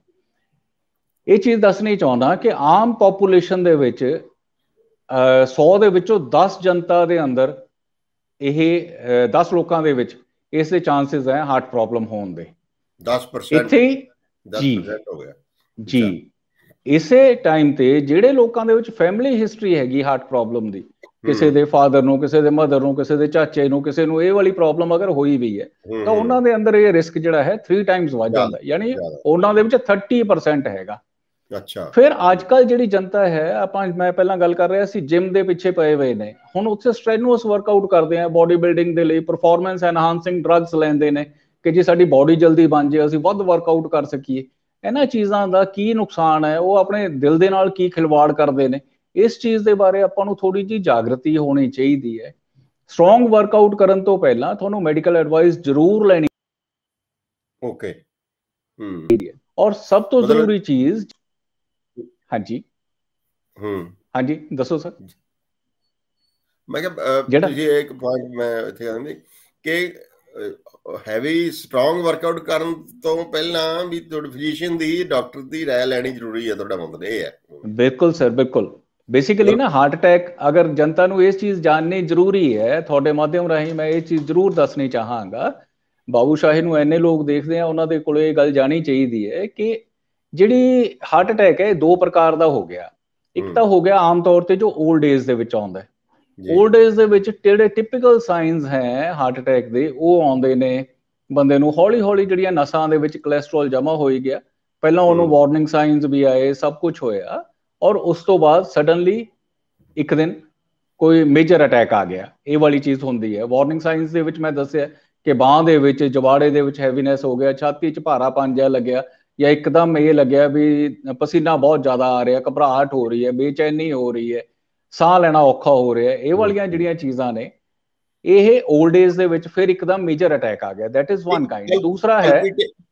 Speaker 1: ਇਹ ਚੀਜ਼ ਦੱਸਣੀ ਚਾਹੁੰਦਾ ਕਿ ਆਮ ਪੋਪੂਲੇਸ਼ਨ ਦੇ ਵਿੱਚ 100 ਦੇ ਵਿੱਚੋਂ 10 ਜਨਤਾ ਦੇ ਅੰਦਰ ਇਹ 10 ਲੋਕਾਂ ਦੇ ਵਿੱਚ ਇਸ ਦੇ ਚਾਂਸਸ ਹੈ ਹਾਰਟ ਪ੍ਰੋਬਲਮ ਹੋਣ ਦੇ 10% ਇੱਥੇ 10% ਹੋ ਗਿਆ ਜੀ ਇਸੇ ਟਾਈਮ ਤੇ ਜਿਹੜੇ ਲੋਕਾਂ ਦੇ ਵਿੱਚ ਫੈਮਿਲੀ ਹਿਸਟਰੀ ਹੈਗੀ ਹਾਰਟ ਪ੍ਰੋਬਲਮ ਦੀ ਕਿਸੇ ਦੇ ਫਾਦਰ ਨੂੰ ਕਿਸੇ ਦੇ ਮਦਰ ਨੂੰ ਕਿਸੇ ਦੇ ਚਾਚੇ ਨੂੰ ਕਿਸੇ ਨੂੰ ਇਹ ਵਾਲੀ ਪ੍ਰੋਬਲਮ ਅਗਰ ਹੋਈ ਵੀ ਹੈ ਤਾਂ ਉਹਨਾਂ ਦੇ ਅੰਦਰ ਇਹ ਰਿਸਕ ਜਿਹੜਾ ਹੈ 3 ਟਾਈਮਸ ਵੱਧ ਜਾਂਦਾ ਯਾਨੀ ਉਹਨਾਂ ਦੇ ਵਿੱਚ 30% ਹੈਗਾ ਅੱਛਾ ਫਿਰ ਅੱਜ ਕੱਲ ਜਿਹੜੀ ਜਨਤਾ ਹੈ ਆਪਾਂ ਮੈਂ ਪਹਿਲਾਂ ਗੱਲ ਕਰ ਰਿਹਾ ਸੀ ਜਿਮ ਦੇ ਪਿੱਛੇ ਪਏ ਹੋਏ ਨੇ ਹੁਣ ਉੱਥੇ ਸਟ੍ਰੈਨੂਅਸ ਵਰਕਆਊਟ ਕਰਦੇ ਆ ਬਾਡੀ ਬਿਲਡਿੰਗ ਦੇ ਲਈ ਪਰਫਾਰਮੈਂਸ ਐਨਹਾਂਸਿੰਗ ਡਰੱਗਸ ਲੈਂਦੇ ਨੇ ਕਿ ਜੀ ਸਾਡੀ ਬਾਡੀ ਜਲਦੀ ਬਣ ਜੇ ਅਸੀਂ ਵੱਧ ਵਰਕਆਊਟ ਕਰ ਸਕੀਏ ਇਹਨਾਂ ਚੀਜ਼ਾਂ ਦਾ ਕੀ ਨੁਕਸਾਨ ਹੈ ਉਹ ਆਪਣੇ ਦਿਲ ਦੇ ਨਾਲ ਕੀ ਖਿਲਵਾੜ ਕਰਦੇ ਨੇ ਇਸ ਚੀਜ਼ ਦੇ ਬਾਰੇ ਆਪਾਂ ਨੂੰ ਥੋੜੀ ਜੀ ਜਾਗਰਤੀ ਹੋਣੀ ਚਾਹੀਦੀ ਹੈ ਸਟਰੋਂਗ ਵਰਕਆਊਟ ਕਰਨ ਤੋਂ ਪਹਿਲਾਂ ਤੁਹਾਨੂੰ ਮੈਡੀਕਲ ਐਡਵਾਈਸ ਜ਼ਰੂਰ ਲੈਣੀ ਓਕੇ ਹੂੰ ਔਰ ਸਭ ਤੋਂ ਜ਼ਰੂਰੀ ਚੀਜ਼ ਹਾਂਜੀ ਹੂੰ ਹਾਂਜੀ ਦੱਸੋ ਸਰ
Speaker 2: ਮੈਂ ਕਿਹਾ ਜਿਹੜਾ ਇੱਕ ਪੁਆਇੰਟ ਮੈਂ ਇੱਥੇ ਆਂਦੀ ਕਿ ਹੈਵੀ ਸਟਰੋਂਗ ਵਰਕਆਊਟ ਕਰਨ ਤੋਂ ਪਹਿਲਾਂ ਵੀ ਤੁਹਾਡੇ ਫਿਜ਼ੀਸ਼ੀਅਨ ਦੀ ਡਾਕਟਰ ਦੀ رائے ਲੈਣੀ ਜ਼ਰੂਰੀ ਹੈ ਤੁਹਾਡਾ ਮਤਲਬ ਇਹ ਹੈ
Speaker 1: ਬਿਲਕੁਲ ਸਰ ਬਿਲਕੁਲ ਬੇਸਿਕਲੀ ਨਾ ਹਾਰਟ ਅਟੈਕ ਅਗਰ ਜਨਤਾ ਨੂੰ ਇਸ ਚੀਜ਼ ਜਾਣਨੀ ਜ਼ਰੂਰੀ ਹੈ ਤੁਹਾਡੇ ਮਾਧਿਅਮ ਰਾਹੀਂ ਮੈਂ ਇਹ ਚੀਜ਼ ਜ਼ਰੂਰ ਦੱਸਣੀ ਚਾਹਾਂਗਾ ਬਾਬੂ ਸ਼ਾਹੀ ਨੂੰ ਐਨੇ ਲੋਕ ਦੇਖਦੇ ਆ ਉਹਨਾਂ ਦੇ ਕੋਲ ਇਹ ਗੱਲ ਜਾਣੀ ਚਾਹੀਦੀ ਹੈ ਕਿ ਜਿਹੜੀ ਹਾਰਟ ਅਟੈਕ ਹੈ ਦੋ ਪ੍ਰਕਾਰ ਦਾ ਹੋ ਗਿਆ ਇੱਕ ਤਾਂ ਹੋ ਗਿਆ ਆਮ ਤੌਰ ਤੇ ਜੋ 올ਡ ਏਜ ਦੇ ਵਿੱਚ ਆਉਂਦਾ ਹੈ 올ਡ ਏਜ ਦੇ ਵਿੱਚ ਜਿਹੜੇ ਟਿਪੀਕਲ ਸਾਈਨਸ ਹੈ ਹਾਰਟ ਅਟੈਕ ਦੇ ਉਹ ਆਉਂਦੇ ਨੇ ਬੰਦੇ ਨੂੰ ਹੌਲੀ-ਹੌਲੀ ਜਿਹੜੀਆਂ ਨਸਾਂ ਦੇ ਵਿੱਚ ਕੋਲੇਸਟ੍ਰੋਲ ਜਮਾ ਹੋਈ ਗਿਆ ਪਹਿਲਾਂ ਉਹਨੂੰ ਵਾਰਨਿੰਗ ਸਾਈਨਸ ਵੀ ਆਏ ਸਭ ਕੁਝ ਹੋਇਆ ਔਰ ਉਸ ਤੋਂ ਬਾਅਦ ਸਡਨਲੀ ਇੱਕ ਦਿਨ ਕੋਈ ਮੇਜਰ ਅਟੈਕ ਆ ਗਿਆ ਇਹ ਵਾਲੀ ਚੀਜ਼ ਹੁੰਦੀ ਹੈ ਵਾਰਨਿੰਗ ਸਾਈਨਸ ਦੇ ਵਿੱਚ ਮੈਂ ਦੱਸਿਆ ਕਿ ਬਾਹ ਦੇ ਵਿੱਚ ਜਵਾੜੇ ਦੇ ਵਿੱਚ ਹੈਵੀਨੈਸ ਹੋ ਗਿਆ ਛਾਤੀ 'ਚ ਭਾਰਾਪਨ ਜਿਹਾ ਲੱਗਿਆ ਜਾਂ ਇੱਕਦਮ ਇਹ ਲੱਗਿਆ ਵੀ ਪਸੀਨਾ ਬਹੁਤ ਜ਼ਿਆਦਾ ਆ ਰਿਹਾ ਘਬਰਾਹਟ ਹੋ ਰਹੀ ਹੈ ਬੇਚੈਨੀ ਹੋ ਰਹੀ ਹੈ ਸਾਹ ਲੈਣਾ ਔਖਾ ਹੋ ਰਿਹਾ ਇਹ ਵਾਲੀਆਂ ਜਿਹੜੀਆਂ ਚੀਜ਼ਾਂ ਨੇ ਇਹ 올ਡ ਏਜ ਦੇ ਵਿੱਚ ਫਿਰ ਇੱਕਦਮ ਮੇਜਰ ਅਟੈਕ ਆ ਗਿਆ ਥੈਟ ਇਜ਼ ਵਨ ਕਾਈਂਡ ਦੂਸਰਾ ਹੈ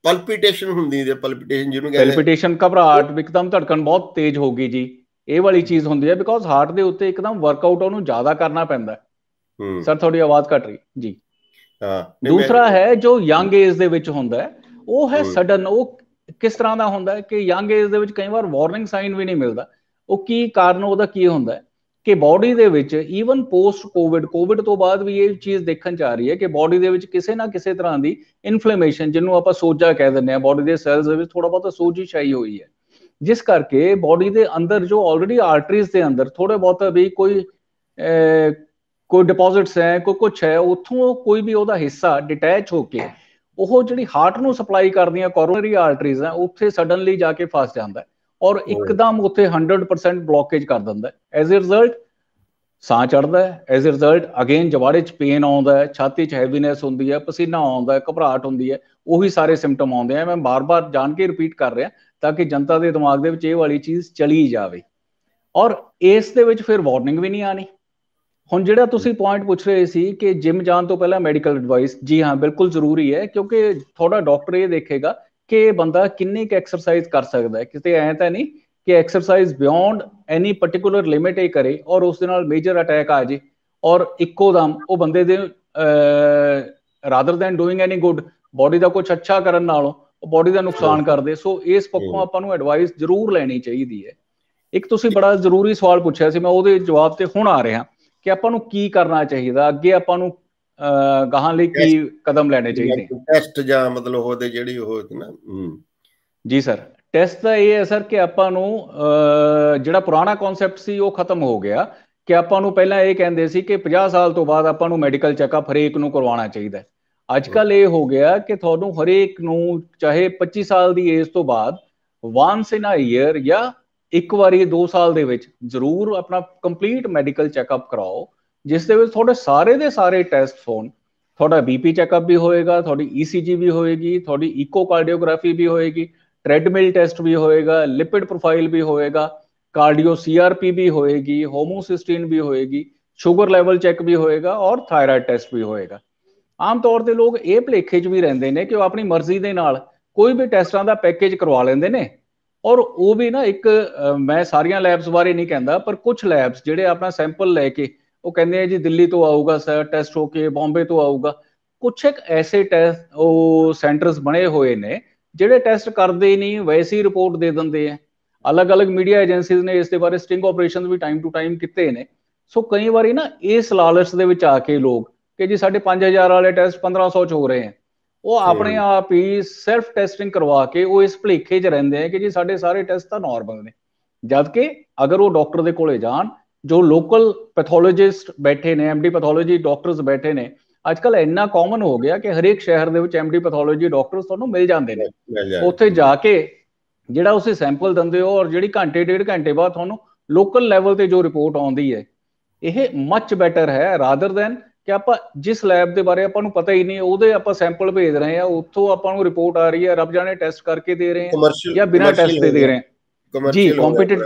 Speaker 2: ਪਲਪੀਟੇਸ਼ਨ ਹੁੰਦੀ ਹੈ ਪਲਪੀਟੇਸ਼ਨ ਜਿਹਨੂੰ
Speaker 1: ਕਹਿੰਦੇ ਪਲਪੀਟੇਸ਼ਨ ਘਬਰਾਹਟ ਇੱਕਦਮ ਧੜਕਣ ਬਹੁਤ ਤੇਜ਼ ਹੋ ਗਈ ਜੀ ਇਹ ਵਾਲੀ ਚੀਜ਼ ਹੁੰਦੀ ਹੈ ਬਿਕੋਜ਼ ਹਾਰਟ ਦੇ ਉੱਤੇ ਇੱਕਦਮ ਵਰਕਆਊਟ ਉਹਨੂੰ ਜ਼ਿਆਦਾ ਕਰਨਾ ਪੈਂਦਾ ਹੂੰ ਸਰ ਤੁਹਾਡੀ ਆਵਾਜ਼ ਘਟ ਰਹੀ ਜੀ ਹਾਂ ਦੂਸਰਾ ਹੈ ਜੋ ਯੰਗ ਏਜ ਦੇ ਵਿੱਚ ਹੁੰਦਾ ਹੈ ਉਹ ਹੈ ਸਡਨ ਉਹ ਕਿਸ ਤਰ੍ਹਾਂ ਦਾ ਹੁੰਦਾ ਕਿ ਯੰਗ ਏਜ ਦੇ ਵਿੱਚ ਕਈ ਵਾਰ ਵਾਰਨਿੰਗ ਸਾਈਨ ਵੀ ਨਹੀਂ ਮਿਲਦਾ ਉਹ ਕੀ ਕਾਰਨ ਉਹਦਾ ਕੀ ਹੁੰਦਾ ਕਿ ਬਾਡੀ ਦੇ ਵਿੱਚ ਈਵਨ ਪੋਸਟ ਕੋਵਿਡ ਕੋਵਿਡ ਤੋਂ ਬਾਅਦ ਵੀ ਇਹ ਚੀਜ਼ ਦੇਖਣ ਚ ਆ ਰਹੀ ਹੈ ਕਿ ਬਾਡੀ ਦੇ ਵਿੱਚ ਕਿਸੇ ਨਾ ਕਿਸੇ ਤਰ੍ਹਾਂ ਦੀ ਇਨਫਲੇਮੇਸ਼ਨ ਜਿਹਨੂੰ ਆਪਾਂ ਸੋਜਾ ਕਹਿ ਦਿੰਦੇ ਆ ਬਾਡੀ ਦੇ ਸੈਲਸ ਦੇ ਵਿੱਚ ਥੋੜਾ ਬਹੁਤ ਸੋਜੀ ਚਾਈ ਹੋਈ ਹੈ ਜਿਸ ਕਰਕੇ ਬਾਡੀ ਦੇ ਅੰਦਰ ਜੋ ਆਲਰੇਡੀ ਆਰਟਰੀਜ਼ ਦੇ ਅੰਦਰ ਥੋੜੇ ਬਹੁਤ ਵੀ ਕੋਈ ਕੋਈ ਡਿਪੋਜ਼ਿਟਸ ਹੈ ਕੋਈ ਕੁਝ ਹੈ ਉਥੋਂ ਕੋਈ ਵੀ ਉਹਦਾ ਹਿੱਸਾ ਡਿਟੈਚ ਹੋ ਕੇ ਉਹ ਜਿਹੜੀ ਹਾਰਟ ਨੂੰ ਸਪਲਾਈ ਕਰਦੀਆਂ ਕੋਰੋਨਰੀ ਆਰਟਰੀਜ਼ ਆ ਉੱਥੇ ਸਡਨਲੀ ਜਾ ਕੇ ਫਸ ਜਾਂਦਾ ਹੈ ਔਰ ਇੱਕਦਮ ਉੱਥੇ 100% ਬਲੌਕੇਜ ਕਰ ਦਿੰਦਾ ਹੈ ਐਜ਼ ਅ ਰਿਜ਼ਲਟ ਸਾਹ ਚੜਦਾ ਹੈ ਐਜ਼ ਅ ਰਿਜ਼ਲਟ ਅਗੇਨ ਜਵਾੜੇ 'ਚ ਪੇਨ ਆਉਂਦਾ ਹੈ ਛਾਤੀ 'ਚ ਹੈਵੀਨੈਸ ਹੁੰਦੀ ਹੈ ਪਸੀਨਾ ਆਉਂਦਾ ਹੈ ਘਬਰਾਹਟ ਹੁੰਦੀ ਹੈ ਉਹੀ ਸਾਰੇ ਸਿੰਪਟਮ ਆਉਂਦੇ ਆ ਮੈਂ ਬਾਰ-ਬਾਰ ਜਾਣ ਕੇ ਰਿਪੀਟ ਕਰ ਰਿਹਾ ਤਾਂ ਕਿ ਜਨਤਾ ਦੇ ਦਿਮਾਗ ਦੇ ਵਿੱਚ ਇਹ ਵਾਲੀ ਚੀਜ਼ ਚਲੀ ਜਾਵੇ ਔਰ ਇਸ ਦੇ ਵਿੱਚ ਫਿਰ ਵਾਰਨਿੰਗ ਵੀ ਨਹੀਂ ਆਣੀ ਹੁਣ ਜਿਹੜਾ ਤੁਸੀਂ ਪੁਆਇੰਟ ਪੁੱਛ ਰਹੇ ਸੀ ਕਿ ਜਿਮ ਜਾਣ ਤੋਂ ਪਹਿਲਾਂ ਮੈਡੀਕਲ ਐਡਵਾਈਸ ਜੀ ਹਾਂ ਬਿਲਕੁਲ ਜ਼ਰੂਰੀ ਹੈ ਕਿਉਂਕਿ ਥੋੜਾ ਡਾਕਟਰ ਇਹ ਦੇਖੇਗਾ ਕਿ ਬੰਦਾ ਕਿੰਨੀ ਕੁ ਐਕਸਰਸਾਈਜ਼ ਕਰ ਸਕਦਾ ਹੈ ਕਿਤੇ ਐ ਤਾਂ ਨਹੀਂ ਕਿ exercise beyond any particular limit ਹੀ ਕਰੇ ਔਰ ਉਸ ਦੇ ਨਾਲ ਮੇਜਰ ਅਟੈਕ ਆ ਜੇ ਔਰ ਇੱਕੋ ਦਮ ਉਹ ਬੰਦੇ ਦੇ rather than doing any good body ਦਾ ਕੁਝ ਅੱਛਾ ਕਰਨ ਨਾਲ ਉਹ ਬਾਡੀ ਦਾ ਨੁਕਸਾਨ ਕਰਦੇ ਸੋ ਇਸ ਪੱਖੋਂ ਆਪਾਂ ਨੂੰ ਐਡਵਾਈਸ ਜ਼ਰੂਰ ਲੈਣੀ ਚਾਹੀਦੀ ਹੈ ਇੱਕ ਤੁਸੀਂ ਬੜਾ ਜ਼ਰੂਰੀ ਸਵਾਲ ਪੁੱਛਿਆ ਸੀ ਮੈਂ ਉਹਦੇ ਜਵਾਬ ਤੇ ਹੁਣ ਆ ਰਿਹਾ ਕਿ ਆਪਾਂ ਨੂੰ ਕੀ ਕਰਨਾ ਚਾਹੀਦਾ ਅੱਗੇ ਆਪਾਂ ਨੂੰ ਗਾਹਾਂ ਲਈ ਕੀ ਕਦਮ ਲੈਣੇ ਚਾਹੀਦੇ
Speaker 2: ਟੈਸਟ ਜਾਂ ਮਤਲਬ ਉਹਦੇ ਜਿਹੜੀ ਉਹ ਨਾ ਜੀ ਸਰ
Speaker 1: ਟੈਸਟ ਦਾ ਇਹ ਹੈ ਸਰ ਕਿ ਆਪਾਂ ਨੂੰ ਜਿਹੜਾ ਪੁਰਾਣਾ ਕਨਸੈਪਟ ਸੀ ਉਹ ਖਤਮ ਹੋ ਗਿਆ ਕਿ ਆਪਾਂ ਨੂੰ ਪਹਿਲਾਂ ਇਹ ਕਹਿੰਦੇ ਸੀ ਕਿ 50 ਸਾਲ ਤੋਂ ਬਾਅਦ ਆਪਾਂ ਨੂੰ ਮੈਡੀਕਲ ਚੈੱਕਅਪ ਹਰੇਕ ਨੂੰ ਕਰਵਾਉਣਾ ਚਾਹੀਦਾ ਹੈ ਅੱਜ ਕੱਲ ਇਹ ਹੋ ਗਿਆ ਕਿ ਤੁਹਾਨੂੰ ਹਰੇਕ ਨੂੰ ਚਾਹੇ 25 ਸਾਲ ਦੀ ਏਜ ਤੋਂ ਬਾਅਦ ਵਾਂਸ ਇਨ ਅ ਈਅਰ ਜਾਂ ਇੱਕ ਵਾਰੀ 2 ਸਾਲ ਦੇ ਵਿੱਚ ਜ਼ਰੂਰ ਆਪਣਾ ਕੰਪਲੀਟ ਮੈਡੀਕਲ ਚੈੱਕਅਪ ਕਰਾਓ ਜਿਸ ਦੇ ਵਿੱਚ ਤੁਹਾਡੇ ਸਾਰੇ ਦੇ ਸਾਰੇ ਟੈਸਟ ਹੋਣ ਤੁਹਾਡਾ ਬੀਪੀ ਚੈੱਕਅਪ ਵੀ ਹੋਏਗਾ ਤੁਹਾਡੀ ਈਸੀਜੀ e ਵੀ ਹੋਏਗੀ ਤੁਹਾਡੀ ਇਕੋਕਾਰਡੀਓਗ੍ਰਾਫੀ ਵੀ ਹੋਏਗੀ ਟ੍ਰੈਡਮਿਲ ਟੈਸਟ ਵੀ ਹੋਏਗਾ ਲਿਪਿਡ ਪ੍ਰੋਫਾਈਲ ਵੀ ਹੋਏਗਾ ਕਾਰਡੀਓ ਸੀਆਰਪੀ ਵੀ ਹੋਏਗੀ ਹੋਮੋਸਿਸਟਿਨ ਵੀ ਹੋਏਗੀ ਸ਼ੂਗਰ ਲੈਵਲ ਚੈੱਕ ਵੀ ਹੋਏਗਾ ਔਰ ਥਾਇਰਾਇਡ ਟੈਸਟ ਵੀ ਹੋਏਗਾ ਆਮ ਤੌਰ ਤੇ ਲੋਕ ਇਹ ਭਲੇਖੇ 'ਚ ਵੀ ਰਹਿੰਦੇ ਨੇ ਕਿ ਉਹ ਆਪਣੀ ਮਰਜ਼ੀ ਦੇ ਨਾਲ ਕੋਈ ਵੀ ਟੈਸਟਾਂ ਦਾ ਪੈਕੇਜ ਕਰਵਾ ਲੈਂਦੇ ਨੇ ਔਰ ਉਹ ਵੀ ਨਾ ਇੱਕ ਮੈਂ ਸਾਰੀਆਂ ਲੈਬਸ ਬਾਰੇ ਨਹੀਂ ਕਹਿੰਦਾ ਪਰ ਕੁਝ ਲੈਬਸ ਜਿਹੜੇ ਆਪਣਾ ਸੈਂਪਲ ਲੈ ਕੇ ਉਹ ਕਹਿੰਦੇ ਆ ਜੀ ਦਿੱਲੀ ਤੋਂ ਆਊਗਾ ਸਰ ਟੈਸਟ ਹੋ ਕੇ ਬੰਬੇ ਤੋਂ ਆਊਗਾ ਕੁਝ ਇੱਕ ਐਸੇ ਟੈਸਟ ਉਹ ਸੈਂਟਰਸ ਬਣੇ ਹੋਏ ਨੇ ਜਿਹੜੇ ਟੈਸਟ ਕਰਦੇ ਹੀ ਨਹੀਂ ਵੈਸੀ ਰਿਪੋਰਟ ਦੇ ਦਿੰਦੇ ਆ ਅਲੱਗ-ਅਲੱਗ ਮੀਡੀਆ ਏਜੰਸੀਜ਼ ਨੇ ਇਸ ਦੇ ਬਾਰੇ ਸਟਿੰਗ ਆਪਰੇਸ਼ਨਸ ਵੀ ਟਾਈਮ ਟੂ ਟਾਈਮ ਕੀਤੇ ਨੇ ਸੋ ਕਈ ਵਾਰੀ ਨਾ ਇਸ ਲਾਲਚ ਦੇ ਵਿੱਚ ਆ ਕੇ ਲੋਕ ਕਿ ਜੀ ਸਾਡੇ 5000 ਵਾਲੇ ਟੈਸਟ 1500 ਚ ਹੋ ਰਹੇ ਆ ਉਹ ਆਪਣੇ ਆਪ ਹੀ ਸੈਲਫ ਟੈਸਟਿੰਗ ਕਰਵਾ ਕੇ ਉਹ ਇਸ ਭਲੇਖੇ 'ਚ ਰਹਿੰਦੇ ਆ ਕਿ ਜੀ ਸਾਡੇ ਸਾਰੇ ਟੈਸਟ ਤਾਂ ਨਾਰਮਲ ਨੇ ਜਦ ਕਿ ਅਗਰ ਉਹ ਡਾਕਟਰ ਦੇ ਕੋਲੇ ਜਾਣ ਜੋ ਲੋਕਲ ਪੈਥੋਲੋਜਿਸਟ ਬੈਠੇ ਨੇ ਐਮਡੀ ਪੈਥੋਲੋਜੀ ਡਾਕਟਰਸ ਬੈਠੇ ਨੇ ਅੱਜ ਕੱਲ ਇੰਨਾ ਕਾਮਨ ਹੋ ਗਿਆ ਕਿ ਹਰੇਕ ਸ਼ਹਿਰ ਦੇ ਵਿੱਚ ਐਮਡੀ ਪੈਥੋਲੋਜੀ ਡਾਕਟਰਸ ਤੁਹਾਨੂੰ ਮਿਲ ਜਾਂਦੇ ਨੇ ਉੱਥੇ ਜਾ ਕੇ ਜਿਹੜਾ ਉਸੇ ਸੈਂਪਲ ਦਿੰਦੇ ਹੋ ਔਰ ਜਿਹੜੀ ਘੰਟੇ ਡੇਢ ਘੰਟੇ ਬਾਅਦ ਤੁਹਾਨੂੰ ਲੋਕਲ ਲੈਵਲ ਤੇ ਜੋ ਰਿਪੋਰਟ ਆਉਂਦੀ ਹੈ ਇਹ ਮੱਚ ਬੈਟਰ ਹੈ ਰਾਦਰ ਦੈਨ ਕਿ ਆਪਾਂ ਜਿਸ ਲੈਬ ਦੇ ਬਾਰੇ ਆਪਾਂ ਨੂੰ ਪਤਾ ਹੀ ਨਹੀਂ ਉਹਦੇ ਆਪਾਂ ਸੈਂਪਲ ਭੇਜ ਰਹੇ ਆ ਉੱਥੋਂ ਆਪਾਂ ਨੂੰ ਰਿਪੋਰਟ ਆ ਰਹੀ ਹੈ ਰੱਬ ਜਾਣੇ ਟੈਸਟ ਕਰਕੇ ਦੇ ਰਹੇ ਆ ਜਾਂ ਬਿਨਾਂ ਟੈਸਟ ਦੇ ਦੇ ਰਹੇ ਆ ਜੀ ਕੰਪੀਟੀਟ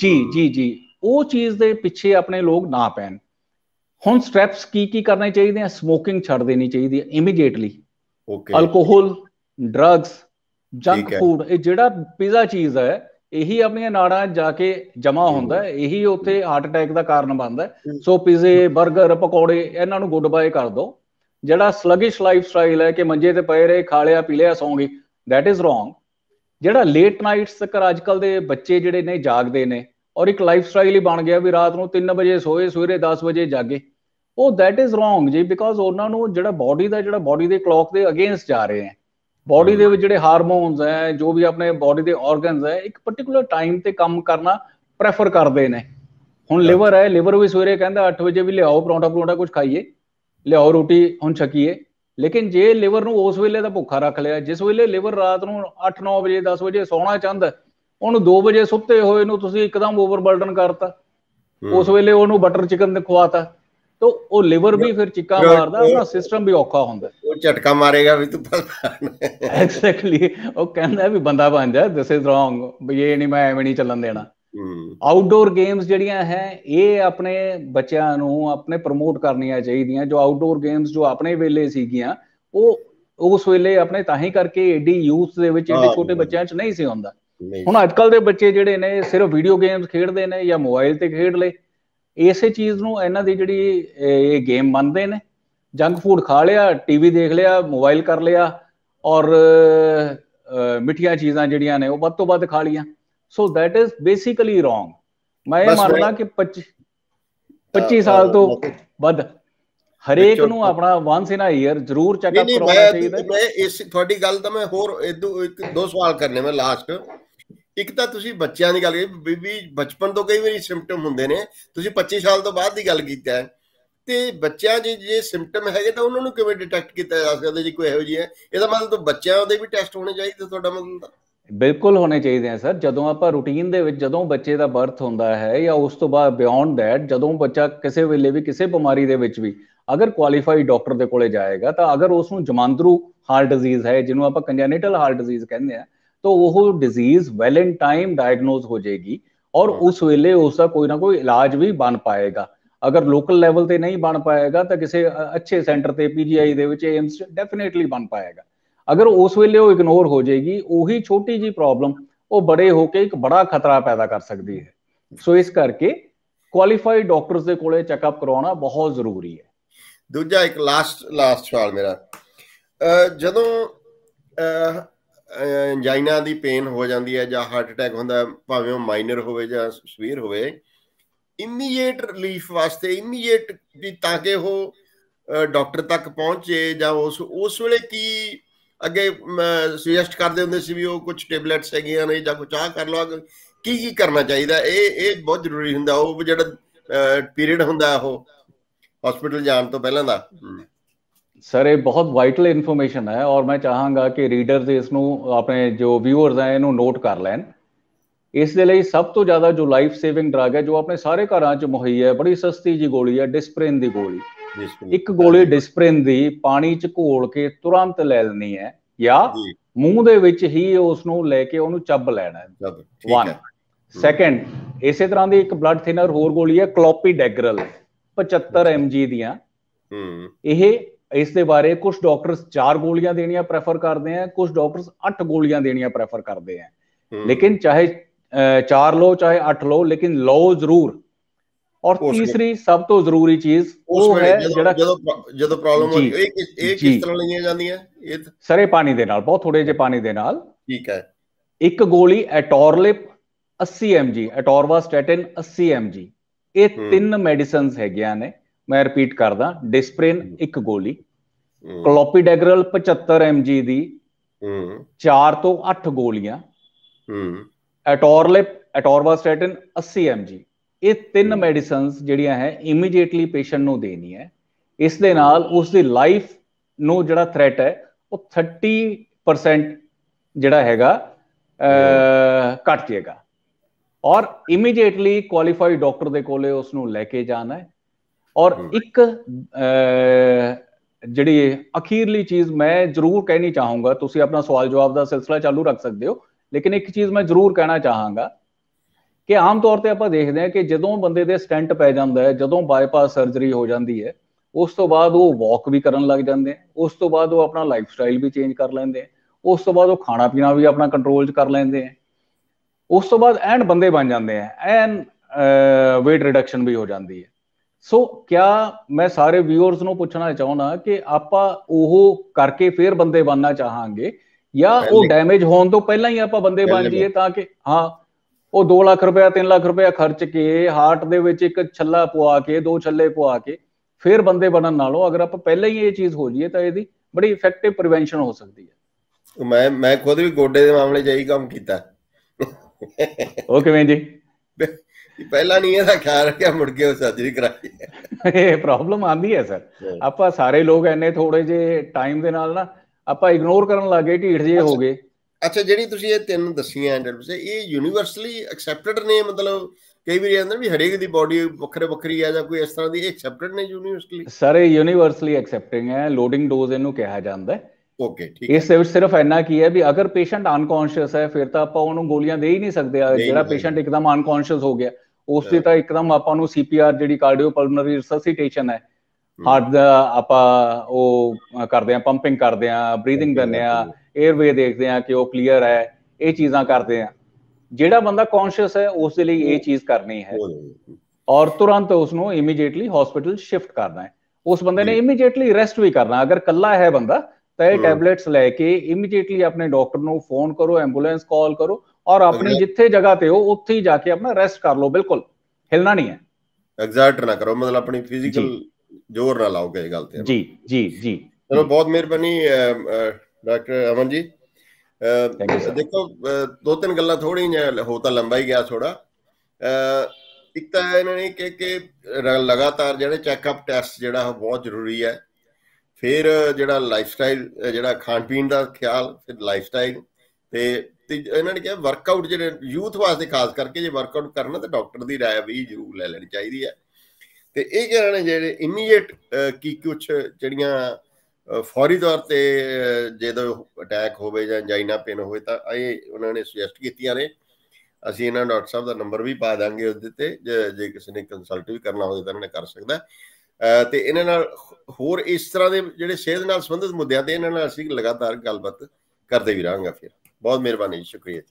Speaker 1: ਜੀ ਜੀ ਜੀ ਉਹ ਚੀਜ਼ ਦੇ ਪਿੱਛੇ ਆਪਣੇ ਲੋਕ ਨਾ ਪੈਣ ਹੁਣ ਸਟੈਪਸ ਕੀ ਕੀ ਕਰਨੇ ਚਾਹੀਦੇ ਆ ਸਮੋਕਿੰਗ ਛੱਡ ਦੇਣੀ ਚਾਹੀਦੀ ਹੈ immediately okay alcohol drugs junk food ਇਹ ਜਿਹੜਾ ਪੀਜ਼ਾ ਚੀਜ਼ ਹੈ ਇਹੀ ਆਪਣੀਆਂ ਨਾੜਾਂ ਜਾ ਕੇ ਜਮਾ ਹੁੰਦਾ ਇਹੀ ਉੱਥੇ ਹਾਰਟ ਅਟੈਕ ਦਾ ਕਾਰਨ ਬਣਦਾ ਸੋ ਪੀਜ਼ੇ 버ਗਰ ਪਕੌੜੇ ਇਹਨਾਂ ਨੂੰ ਗੁੱਡ ਬਾਏ ਕਰ ਦੋ ਜਿਹੜਾ ਸਲਗਿਸ਼ ਲਾਈਫ ਸਟਾਈਲ ਹੈ ਕਿ ਮੰਜੇ ਤੇ ਪਏ ਰਹੇ ਖਾ ਲਿਆ ਪੀ ਲਿਆ ਸੌਂਗੇ ਥੈਟ ਇਜ਼ ਰੋਂਗ ਜਿਹੜਾ ਲੇਟ ਨਾਈਟਸ ਤੱਕ ਅੱਜਕੱਲ ਦੇ ਬੱਚੇ ਜਿਹੜੇ ਨੇ ਜਾਗਦੇ ਨੇ ਔਰ ਇੱਕ ਲਾਈਫ ਸਟਾਈਲ ਹੀ ਬਣ ਗਿਆ ਵੀ ਰਾਤ ਨੂੰ 3 ਵਜੇ ਸੋਏ ਸਵੇਰੇ 10 ਵਜੇ ਜਾਗੇ ਉਹ ਥੈਟ ਇਜ਼ ਰੋਂਗ ਜੀ ਬਿਕਾਜ਼ ਉਹਨਾਂ ਨੂੰ ਜਿਹੜਾ ਬਾਡੀ ਦਾ ਜਿਹੜਾ ਬਾਡੀ ਦੇ ਕਲੌਕ ਦੇ ਅਗੇਂਸਟ ਜਾ ਰਹੇ ਹੈ ਬਾਡੀ ਦੇ ਵਿੱਚ ਜਿਹੜੇ ਹਾਰਮੋਨਸ ਹੈ ਜੋ ਵੀ ਆਪਣੇ ਬਾਡੀ ਦੇ ਆਰਗਨਸ ਹੈ ਇੱਕ ਪਾਰਟਿਕੂਲਰ ਟਾਈਮ ਤੇ ਕੰਮ ਕਰਨਾ ਪ੍ਰੈਫਰ ਕਰਦੇ ਨੇ ਹੁਣ ਲਿਵਰ ਹੈ ਲਿਵਰ ਵੀ ਸਵੇਰੇ ਕਹਿੰਦਾ 8 ਵਜੇ ਵੀ ਲਿਆਓ ਪਰੌਂਠਾ ਪਰੌਂਠਾ ਕੁਝ ਖਾਈਏ ਲਿਆਓ ਰੋਟੀ ਹੁਣ ਛਕੀਏ ਲੇਕਿਨ ਜੇ ਲਿਵਰ ਨੂੰ ਉਸ ਵੇਲੇ ਦਾ ਭੁੱਖਾ ਰੱਖ ਲਿਆ ਜਿਸ ਵੇਲੇ ਲਿਵਰ ਰਾਤ ਨੂੰ 8-9 ਵਜੇ 10 ਵਜੇ ਸੌਣਾ ਚਾਹੁੰਦਾ ਉਹਨੂੰ 2 ਵਜੇ ਸੁੱਤੇ ਹੋਏ ਨੂੰ ਤੁਸੀਂ ਇੱਕਦਮ ਓਵਰਬਰਡਨ ਕਰਤਾ ਉਸ ਵੇਲੇ ਉਹਨੂੰ ਬਟਰ ਚਿਕਨ ਖਵਾਤਾ ਤੋ ਉਹ ਲਿਵਰ ਵੀ ਫਿਰ ਚਿੱਕਾ ਮਾਰਦਾ ਉਹਦਾ ਸਿਸਟਮ ਵੀ ਔਖਾ ਹੁੰਦਾ ਉਹ ਝਟਕਾ ਮਾਰੇਗਾ ਵੀ ਤੂੰ ਐਗਜ਼ੈਕਟਲੀ ਉਹ ਕਹਿੰਦਾ ਵੀ ਬੰਦਾ ਬਣ ਜਾ ਦਿਸ ਇਜ਼ ਰੋਂਗ ਬਈ ਇਹ ਨਹੀਂ ਮੈਂ ਐਵੇਂ ਨਹੀਂ ਚੱਲਣ ਦੇਣਾ ਆਊਟਡੋਰ ਗੇਮਸ ਜਿਹੜੀਆਂ ਹੈ ਇਹ ਆਪਣੇ ਬੱਚਿਆਂ ਨੂੰ ਆਪਣੇ ਪ੍ਰਮੋਟ ਕਰਨੀਆਂ ਚਾਹੀਦੀਆਂ ਜੋ ਆਊਟਡੋਰ ਗੇਮਸ ਜੋ ਆਪਣੇ ਵੇਲੇ ਸੀਗੀਆਂ ਉਹ ਉਸ ਵੇਲੇ ਆਪਣੇ ਤਾਂ ਹੀ ਕਰਕੇ ਏਡੀ ਯੂਥ ਦੇ ਵਿੱਚ ਏਡੇ ਛੋਟੇ ਬੱਚਿਆਂ 'ਚ ਨਹੀਂ ਸੀ ਹੁੰਦਾ ਹੁਣ ਅੱਜਕੱਲ ਦੇ ਬੱਚੇ ਜਿਹੜੇ ਨੇ ਸਿਰਫ ਵੀਡੀਓ ਗੇਮਸ ਖੇਡਦੇ ਨੇ ਜਾਂ ਮੋਬਾਈਲ ਤੇ ਖੇਡ ਲੇ ਇਸੇ ਚੀਜ਼ ਨੂੰ ਇਹਨਾਂ ਦੀ ਜਿਹੜੀ ਇਹ ਗੇਮ ਮੰਨਦੇ ਨੇ ਜੰਕ ਫੂਡ ਖਾ ਲਿਆ ਟੀਵੀ ਦੇਖ ਲਿਆ ਮੋਬਾਈਲ ਕਰ ਲਿਆ ਔਰ ਮਿੱਠੀਆਂ ਚੀਜ਼ਾਂ ਜਿਹੜੀਆਂ ਨੇ ਉਹ ਵੱਧ ਤੋਂ ਵੱਧ ਖਾ ਲੀਆਂ so that is basically wrong ਮੈਂ ਇਹ ਮੰਨਦਾ ਕਿ 25 25 ਸਾਲ ਤੋਂ ਵੱਧ ਹਰੇਕ ਨੂੰ ਆਪਣਾ ਵਾਂਸ ਇਨ ਅ ਈਅਰ ਜ਼ਰੂਰ ਅਪ ਕਰਾਉਣਾ ਚਾਹੀਦਾ
Speaker 2: ਮੈਂ ਇਸ ਤੁਹਾਡੀ ਗੱਲ ਤਾਂ ਮੈਂ ਹੋਰ ਇੱਕ ਦੋ ਸਵਾਲ ਕਰਨੇ ਮੈਂ ਲਾਸਟ ਇੱਕ ਤਾਂ ਤੁਸੀਂ ਬੱਚਿਆਂ ਦੀ ਗੱਲ ਕੀਤੀ ਬੀਬੀ ਬਚਪਨ ਤੋਂ ਕਈ ਵਾਰੀ ਸਿੰਪਟਮ ਹੁੰਦੇ ਨੇ ਤੁਸੀਂ 25 ਸਾਲ ਤੋਂ ਬਾਅਦ ਦੀ ਗੱਲ ਕੀਤੀ ਹੈ ਤੇ ਬੱਚਿਆਂ ਦੇ ਜੇ ਸਿੰਪਟਮ ਹੈਗੇ ਤਾਂ ਉਹਨਾਂ ਨੂੰ ਕਿਵੇਂ ਡਿਟੈਕਟ ਕੀਤਾ ਜਾ ਸਕਦਾ ਜੀ ਕੋਈ ਇਹੋ ਜਿਹਾ ਹੈ ਇਹਦਾ ਮਤਲਬ ਬੱਚਿਆਂ ਦੇ ਵੀ ਟੈਸਟ ਹੋਣੇ ਚਾਹੀਦੇ ਤੁਹਾਡਾ ਮਤਲਬ
Speaker 1: ਬਿਲਕੁਲ ਹੋਣੇ ਚਾਹੀਦੇ ਆ ਸਰ ਜਦੋਂ ਆਪਾਂ ਰੁਟੀਨ ਦੇ ਵਿੱਚ ਜਦੋਂ ਬੱਚੇ ਦਾ ਬਰਥ ਹੁੰਦਾ ਹੈ ਜਾਂ ਉਸ ਤੋਂ ਬਾਅਦ ਬਿਯੋਂਡ ਥੈਟ ਜਦੋਂ ਬੱਚਾ ਕਿਸੇ ਵੇਲੇ ਵੀ ਕਿਸੇ ਬਿਮਾਰੀ ਦੇ ਵਿੱਚ ਵੀ ਅਗਰ ਕੁਆਲੀਫਾਈਡ ਡਾਕਟਰ ਦੇ ਕੋਲੇ ਜਾਏਗਾ ਤਾਂ ਅਗਰ ਉਸ ਨੂੰ ਜਮਾਂਦਰੂ ਹਾਰਟ ਡਿਜ਼ੀਜ਼ ਹੈ ਜਿਹਨੂੰ ਆਪਾਂ ਕੰਜੈਨਿਟਲ ਹਾਰਟ ਡਿਜ਼ੀਜ਼ ਕਹਿੰਦੇ ਆ ਤਾਂ ਉਹ disease well in time diagnose ਹੋ ਜਾਏਗੀ ਔਰ ਉਸ ਵੇਲੇ ਉਸ ਦਾ ਕੋਈ ਨਾ ਕੋਈ ਇਲਾਜ ਵੀ ਬਣ ਪਾਏਗਾ ਅਗਰ ਲੋਕਲ ਲੈਵਲ ਤੇ ਨਹੀਂ ਬਣ ਪਾਏਗਾ ਤਾਂ ਕਿਸੇ ਅੱਛੇ ਸੈਂਟਰ ਤੇ ਪੀਜੀਆਈ ਦੇ ਵਿੱਚ ਏਮਸ ਡੈਫੀਨਿਟਲੀ ਬਣ ਪਾਏਗਾ ਅਗਰ ਉਸ ਵੇਲੇ ਉਹ ਇਗਨੋਰ ਹੋ ਜਾਏਗੀ ਉਹੀ ਛੋਟੀ ਜੀ ਪ੍ਰੋਬਲਮ ਉਹ ਬੜੇ ਹੋ ਕੇ ਇੱਕ ਬੜਾ ਖਤਰਾ ਪੈਦਾ ਕਰ ਸਕਦੀ ਹੈ ਸੋ ਇਸ ਕਰਕੇ ਕੁਆਲੀਫਾਈਡ
Speaker 2: ਡਾਕਟਰਸ ਦੇ ਕੋਲੇ ਚੈੱਕਅਪ ਕਰਾਉਣਾ ਬਹੁਤ ਜ਼ਰੂਰੀ ਹੈ ਦੂਜਾ ਇੱਕ ਲਾਸਟ ਲਾਸਟ ਸਵਾਲ ਮੇਰਾ ਜਦੋਂ ਐਂਜਾਈਨਾ ਦੀ ਪੇਨ ਹੋ ਜਾਂਦੀ ਹੈ ਜਾਂ ਹਾਰਟ ਅਟੈਕ ਹੁੰਦਾ ਭਾਵੇਂ ਉਹ ਮਾਈਨਰ ਹੋਵੇ ਜਾਂ ਸਵੀਰ ਹੋਵੇ ਇਮੀਡੀਏਟ ਰਿਲੀਫ ਵਾਸਤੇ ਇਮੀਡੀਏਟ ਦੀ ਤਾਂ ਕਿ ਉਹ ਡਾਕਟਰ ਤੱਕ ਪਹੁੰਚੇ ਜਾਂ ਉਸ ਉਸ ਵੇਲੇ ਕੀ ਅੱਗੇ ਸੁਜੈਸਟ ਕਰਦੇ ਹੁੰਦੇ ਸੀ ਵੀ ਉਹ ਕੁਝ ਟੈਬਲੇਟਸ ਹੈਗੀਆਂ ਨੇ ਜਾਂ ਕੁਝ ਆ ਕਰ ਲਓ ਕੀ ਕੀ ਕਰਨਾ ਚਾਹੀਦਾ ਇਹ ਇਹ ਬਹੁਤ ਜ਼ਰੂਰੀ ਹੁੰਦਾ ਉਹ ਜਿਹੜਾ ਪੀਰੀਅਡ ਹੁੰਦਾ ਉਹ ਹਸਪੀਟਲ ਜਾਣ ਤੋਂ ਪਹਿਲਾਂ ਦਾ
Speaker 1: ਸਰ ਇਹ ਬਹੁਤ ਵਾਈਟਲ ਇਨਫੋਰਮੇਸ਼ਨ ਹੈ ਔਰ ਮੈਂ ਚਾਹਾਂਗਾ ਕਿ ਰੀਡਰਸ ਇਸ ਨੂੰ ਆਪਣੇ ਜੋ ਵਿਊਅਰਸ ਆ ਇਹਨੂੰ ਨੋਟ ਕਰ ਲੈਣ ਇਸ ਦੇ ਲਈ ਸਭ ਤੋਂ ਜ਼ਿਆਦਾ ਜੋ ਲਾਈਫ ਸੇਵਿੰਗ ਡਰਗ ਹੈ ਜੋ ਆਪਣੇ ਸਾਰੇ ਘਰਾਂ 'ਚ ਮੁਹੱਈਆ ਹੈ ਬੜੀ ਸਸਤੀ ਜੀ ਗੋਲੀ ਹੈ ਡਿਸਪ੍ਰਿਨ ਦੀ ਗੋਲੀ ਇੱਕ ਗੋਲੀ ਡਿਸਪ੍ਰਿਨ ਦੀ ਪਾਣੀ 'ਚ ਘੋਲ ਕੇ ਤੁਰੰਤ ਲੈ ਲੈਣੀ ਹੈ ਜਾਂ ਮੂੰਹ ਦੇ ਵਿੱਚ ਹੀ ਉਸ ਨੂੰ ਲੈ ਕੇ ਉਹਨੂੰ ਚੱਬ ਲੈਣਾ ਹੈ 1 ਸੈਕੰਡ ਇਸੇ ਤਰ੍ਹਾਂ ਦੀ ਇੱਕ ਬਲੱਡ ਥਿਨਰ ਹੋਰ ਗੋਲੀ ਹੈ ਡੈਗਰਲ 75 ਐਮਜੀ ਦੀਆਂ ਹੂੰ ਇਹ ਇਸ ਦੇ ਬਾਰੇ ਕੁਝ ਡਾਕਟਰਸ 4 ਗੋਲੀਆਂ ਦੇਣੀਆਂ ਪ੍ਰੈਫਰ ਕਰਦੇ ਆ ਕੁਝ ਡਾਕਟਰਸ 8 ਗੋਲੀਆਂ ਦੇਣੀਆਂ ਪ੍ਰੈਫਰ ਕਰਦੇ ਆ ਲੇਕਿਨ ਚਾਹੇ 4 ਲੋ ਚਾਹੇ 8 ਲੋ ਲੇਕਿਨ ਲੋ ਜ਼ਰੂਰ ਔਰ ਤੀਸਰੀ ਸਭ ਤੋਂ ਜ਼ਰੂਰੀ ਚੀਜ਼ ਉਹ ਹੈ ਜਿਹੜਾ ਜਦੋਂ
Speaker 2: ਜਦੋਂ ਪ੍ਰੋਬਲਮ ਹੋਈ ਇਹ ਇਹ ਕਿਸ ਤਰ੍ਹਾਂ ਲਈਆਂ ਜਾਂਦੀਆਂ ਇਹ
Speaker 1: ਸਰੇ ਪਾਣੀ ਦੇ ਨਾਲ ਬਹੁਤ ਥੋੜੇ ਜਿਹੇ ਪਾਣੀ ਦੇ ਨਾਲ ਠੀਕ ਹੈ ਇੱਕ ਗੋਲੀ ਐਟੋਰਲਿਪ 80 mg ਐਟੋਰਵਾਸਟੈਟਿਨ 80 mg ਇਹ ਤਿੰਨ ਮੈਡੀਸਿਨਸ ਹੈਗੀਆਂ ਨੇ ਮੈਂ ਰਿਪੀਟ ਕਰਦਾ ਡਿਸਪ੍ਰਿਨ ਇੱਕ ਗੋਲੀ ਕਲੋਪੀਡੈਗਰਲ 75 mg ਦੀ ਹੂੰ 4 ਤੋਂ 8 ਗੋਲੀਆਂ ਹੂੰ ਐਟੋਰਲਿਪ ਐਟੋਰਵਾਸਟੈਟਿਨ 80 mg ਇਹ ਤਿੰਨ ਮੈਡੀਸਿਨਸ ਜਿਹੜੀਆਂ ਹੈ ਇਮੀਡੀਏਟਲੀ ਪੇਸ਼ੈਂਟ ਨੂੰ ਦੇਣੀ ਹੈ ਇਸ ਦੇ ਨਾਲ ਉਸ ਦੀ ਲਾਈਫ ਨੂੰ ਜਿਹੜਾ ਥ੍ਰੈਟ ਹੈ ਉਹ 30% ਜਿਹੜਾ ਹੈਗਾ ਘਟ ਜਾਏਗਾ ਔਰ ਇਮੀਡੀਏਟਲੀ ਕੁਆਲੀਫਾਈਡ ਡਾਕਟਰ ਦੇ ਕੋਲੇ ਉਸ ਨੂੰ ਲੈ ਕੇ ਜਾਣਾ ਹੈ ਔਰ ਇੱਕ ਜਿਹੜੀ ਅਖੀਰਲੀ ਚੀਜ਼ ਮੈਂ ਜ਼ਰੂਰ ਕਹਿਣੀ ਚਾਹੂੰਗਾ ਤੁਸੀਂ ਆਪਣਾ ਸਵਾਲ ਜਵਾਬ ਦਾ سلسلہ ਚਾਲੂ ਰੱਖ ਸਕਦੇ ਹੋ ਲੇਕਿਨ ਇੱਕ ਚੀਜ਼ ਮੈਂ ਜ਼ਰੂਰ ਕਹਿਣਾ ਚਾਹਾਂਗਾ ਕਿ ਆਮ ਤੌਰ ਤੇ ਆਪਾਂ ਦੇਖਦੇ ਹਾਂ ਕਿ ਜਦੋਂ ਬੰਦੇ ਦੇ ਸਟੈਂਟ ਪੈ ਜਾਂਦਾ ਹੈ ਜਦੋਂ ਬਾਈਪਾਸ ਸਰਜਰੀ ਹੋ ਜਾਂਦੀ ਹੈ ਉਸ ਤੋਂ ਬਾਅਦ ਉਹ ਵਾਕ ਵੀ ਕਰਨ ਲੱਗ ਜਾਂਦੇ ਆ ਉਸ ਤੋਂ ਬਾਅਦ ਉਹ ਆਪਣਾ ਲਾਈਫ ਸਟਾਈਲ ਵੀ ਚੇਂਜ ਕਰ ਲੈਂਦੇ ਆ ਉਸ ਤੋਂ ਬਾਅਦ ਉਹ ਖਾਣਾ ਪੀਣਾ ਵੀ ਆਪਣਾ ਕੰਟਰੋਲ 'ਚ ਕਰ ਲੈਂਦੇ ਆ ਉਸ ਤੋਂ ਬਾਅਦ ਐਨ ਬੰਦੇ ਬਣ ਜਾਂਦੇ ਆ ਐਨ ਵੇਟ ਰਿਡਕਸ਼ਨ ਵੀ ਹੋ ਜਾਂਦੀ ਹੈ ਸੋ ਕਿਆ ਮੈਂ ਸਾਰੇ ਵਿਊਅਰਸ ਨੂੰ ਪੁੱਛਣਾ ਚਾਹੁੰਦਾ ਕਿ ਆਪਾਂ ਉਹ ਕਰਕੇ ਫੇਰ ਬੰਦੇ ਬਣਨਾ ਚਾਹਾਂਗੇ ਜਾਂ ਉਹ ਡੈਮੇਜ ਹੋਣ ਤੋਂ ਪਹਿਲਾਂ ਹੀ ਆਪਾਂ ਬੰਦੇ ਬਣ ਜਾਈਏ ਤਾਂ ਕਿ ਹਾਂ ਉਹ 2 ਲੱਖ ਰੁਪਏ 3 ਲੱਖ ਰੁਪਏ ਖਰਚ ਕੇ ਹਾਰਟ ਦੇ ਵਿੱਚ ਇੱਕ ਛੱਲਾ ਪਵਾ ਕੇ ਦੋ ਛੱਲੇ ਪਵਾ ਕੇ ਫੇਰ ਬੰਦੇ ਬਣਨ ਨਾਲੋਂ ਅਗਰ ਆਪਾਂ ਪਹਿਲਾਂ ਹੀ ਇਹ ਚੀਜ਼ ਹੋ ਜਾਈਏ ਤਾਂ ਇਹਦੀ ਬੜੀ
Speaker 2: ਇਫੈਕਟਿਵ ਪ੍ਰੀਵੈਂਸ਼ਨ ਹੋ ਸਕਦੀ ਹੈ ਮੈਂ ਮੈਂ ਖੁਦ ਵੀ ਗੋਡੇ ਦੇ ਮਾਮਲੇ 'ਚ ਇਹੀ ਕੰਮ ਕੀਤਾ ਓਕੇ ਮੈਂ ਜੀ ਕਿ ਪਹਿਲਾਂ ਨਹੀਂ ਇਹਦਾ ਖਿਆਲ ਰੱਖਿਆ ਮੁੜ ਕੇ ਉਹ ਸਰਜਰੀ
Speaker 1: ਕਰਾਈ ਇਹ ਪ੍ਰੋਬਲਮ ਆਂਦੀ ਹੈ ਸਰ ਆਪਾਂ ਸਾਰੇ ਲੋਕ ਐਨੇ ਥੋੜੇ ਜੇ ਟਾਈਮ
Speaker 2: ਦੇ ਨਾਲ ਨਾ ਆਪਾਂ ਇਗਨੋਰ ਕਰਨ ਲੱਗੇ ਢੀਠ ਜੇ ਹੋ ਗਏ ਅੱਛਾ ਜਿਹੜੀ ਤੁਸੀਂ ਇਹ ਤਿੰਨ ਦਸੀਆਂ ਐਂਡਲਸ ਇਹ ਯੂਨੀਵਰਸਲੀ ਐਕਸੈਪਟਡ ਨੇ ਮਤਲਬ ਕਈ ਵਾਰੀ ਅੰਦਰ ਵੀ ਹਰੇਕ ਦੀ ਬਾਡੀ ਵੱਖਰੇ ਵੱਖਰੀ ਆ ਜਾਂ ਕੋਈ ਇਸ ਤਰ੍ਹਾਂ ਦੀ ਐਕਸੈਪਟਡ ਨੇ ਯੂਨੀਵਰਸਲੀ
Speaker 1: ਸਾਰੇ ਯੂਨੀਵਰਸਲੀ ਐਕਸੈਪਟਿੰਗ ਹੈ ਲੋਡਿੰਗ ਡੋਜ਼ ਇਹਨੂੰ ਕਿਹਾ ਜਾਂਦਾ ਹੈ ਓਕੇ ਠੀਕ ਹੈ ਇਹ ਸਿਰਫ ਇੰਨਾ ਕੀ ਹੈ ਵੀ ਅਗਰ ਪੇਸ਼ੈਂਟ ਅਨਕੌਂਸ਼ੀਅਸ ਹੈ ਫਿਰ ਤਾਂ ਆਪਾਂ ਉਹਨੂੰ ਗੋਲੀਆਂ ਦੇ ਹੀ ਨਹੀਂ ਸਕਦੇ ਜਿਹੜਾ ਪੇਸ਼ੈਂਟ ਇੱਕਦਮ ਅਨਕੌਂਸ਼ੀਅਸ ਹੋ ਗਿਆ ਉਸ ਤੇ ਤਾਂ ਇੱਕਦਮ ਆਪਾਂ ਨੂੰ ਸੀਪੀਆਰ ਜਿਹੜੀ ਕਾਰਡੀਓ ਪਲਮਨਰੀ ਰਿਸਸਿਟੇਸ਼ਨ ਹੈ ਹਾਰਟ ਦਾ ਆਪਾਂ ਉਹ ਕਰਦੇ ਆ ਪੰਪਿੰਗ ਕਰਦੇ ਆ ਬਰੀਥਿੰਗ ਕਰਦੇ ਆ 에ਅਰਵੇ ਦੇਖਦੇ ਆ ਕਿ ਉਹ ਕਲੀਅਰ ਹੈ ਇਹ ਚੀਜ਼ਾਂ ਕਰਦੇ ਆ ਜਿਹੜਾ ਬੰਦਾ ਕੌਨਸ਼ੀਅਸ ਹੈ ਉਸ ਦੇ ਲਈ ਇਹ ਚੀਜ਼ ਕਰਨੀ ਹੈ ਔਰ ਤੁਰੰਤ ਉਸ ਨੂੰ ਇਮੀਡੀਏਟਲੀ ਹਸਪੀਟਲ ਸ਼ਿਫਟ ਕਰਨਾ ਹੈ ਉਸ ਬੰਦੇ ਨੇ ਇਮੀਡੀਏਟਲੀ ਰੈਸਟ ਵੀ ਕਰਨਾ ਅਗਰ ਕੱਲਾ ਹੈ ਬੰਦਾ ਤਾਂ ਇਹ ਟੈਬਲੇਟਸ ਲੈ ਕੇ ਇਮੀਡੀਏਟਲੀ ਆਪਣੇ ਡਾਕਟਰ ਨੂੰ ਫੋਨ ਕਰੋ ਐਂਬੂਲੈਂਸ ਕਾਲ ਕਰੋ ਔਰ
Speaker 2: ਆਪਣੀ ਜਿੱਥੇ ਜਗ੍ਹਾ ਤੇ ਹੋ ਉੱਥੇ ਹੀ ਜਾ ਕੇ ਆਪਣਾ ਰੈਸਟ ਕਰ ਲਓ ਬਿਲਕੁਲ ਹਿਲਣਾ ਨਹੀਂ ਹੈ ਐਗਜ਼ਰਟ ਨਾ ਕਰੋ ਮਤਲਬ ਆਪਣੀ ਫਿਜ਼ੀਕਲ ਜ਼ੋਰ ਨਾ ਲਾਓ ਕਿਸੇ ਗੱਲ ਤੇ ਜੀ ਜੀ ਜੀ ਚਲੋ ਬਹੁਤ ਮਿਹਰਬਾਨੀ ਡਾਕਟਰ ਅਮਨ ਜੀ ਦੇਖੋ ਦੋ ਤਿੰਨ ਗੱਲਾਂ ਥੋੜੀ ਜਿਹਾ ਹੋ ਤਾਂ ਲੰਬਾ ਹੀ ਗਿਆ ਥੋੜਾ ਇੱਕ ਤਾਂ ਇਹਨਾਂ ਨੇ ਕਿ ਕਿ ਲਗਾਤਾਰ ਜਿਹੜੇ ਚੈੱਕਅਪ ਟੈਸਟ ਜਿਹੜਾ ਬਹੁਤ ਜ਼ਰੂਰੀ ਹੈ ਫਿਰ ਜਿਹੜਾ ਲਾਈਫ ਸਟਾਈਲ ਜਿਹੜਾ ਖਾਣ ਪੀਣ ਦਾ ਖਿਆਲ ਫਿਰ ਲਾਈਫ ਸਟਾਈਲ ਤੇ ਤੇ ਇਹਨਾਂ ਨੇ ਕਿਹਾ ਵਰਕਆਊਟ ਜਿਹੜੇ ਯੂਥ ਵਾਸਤੇ ਖਾਸ ਕਰਕੇ ਜੇ ਵਰਕਆਊਟ ਕਰਨਾ ਤਾਂ ਡਾਕਟਰ ਦੀ رائے ਵੀ ਜ਼ਰੂਰ ਲੈ ਲੈਣੀ ਚਾਹੀਦੀ ਹੈ ਤੇ ਇਹ ਕਿਹਨਾਂ ਨੇ ਜਿਹੜੇ ਇਮੀਡੀਏਟ ਕੀ ਕੁਛ ਜਿਹੜੀਆਂ ਫੌਰੀ ਤੌਰ ਤੇ ਜਦੋਂ ਅਟੈਕ ਹੋਵੇ ਜਾਂ ਜਾਈਨਾ ਪੇਨ ਹੋਵੇ ਤਾਂ ਇਹ ਉਹਨਾਂ ਨੇ ਸੁਜੈਸਟ ਕੀਤੀਆਂ ਨੇ ਅਸੀਂ ਇਹਨਾਂ ਡਾਕਟਰ ਸਾਹਿਬ ਦਾ ਨੰਬਰ ਵੀ ਪਾ ਦਾਂਗੇ ਉਹਦੇ ਤੇ ਜੇ ਕਿਸੇ ਨੇ ਕੰਸਲਟ ਵੀ ਕਰਨਾ ਹੋਵੇ ਤਾਂ ਇਹਨਾਂ ਨੇ ਕਰ ਸਕਦਾ ਤੇ ਇਹਨਾਂ ਨਾਲ ਹੋਰ ਇਸ ਤਰ੍ਹਾਂ ਦੇ ਜਿਹੜੇ ਸਿਹਤ ਨਾਲ ਸੰਬੰਧਿਤ ਮੁੱਦਿਆਂ ਤੇ ਇਹਨਾਂ ਨਾਲ ਅਸੀਂ ਲਗਾਤਾਰ ਗੱਲਬਾਤ ਕਰਦੇ ਵੀ ਰਹਾਂਗੇ ਫਿਰ ਬਹੁਤ ਮਿਹਰਬਾਨੀ ਸ਼ੁਕਰੀਆ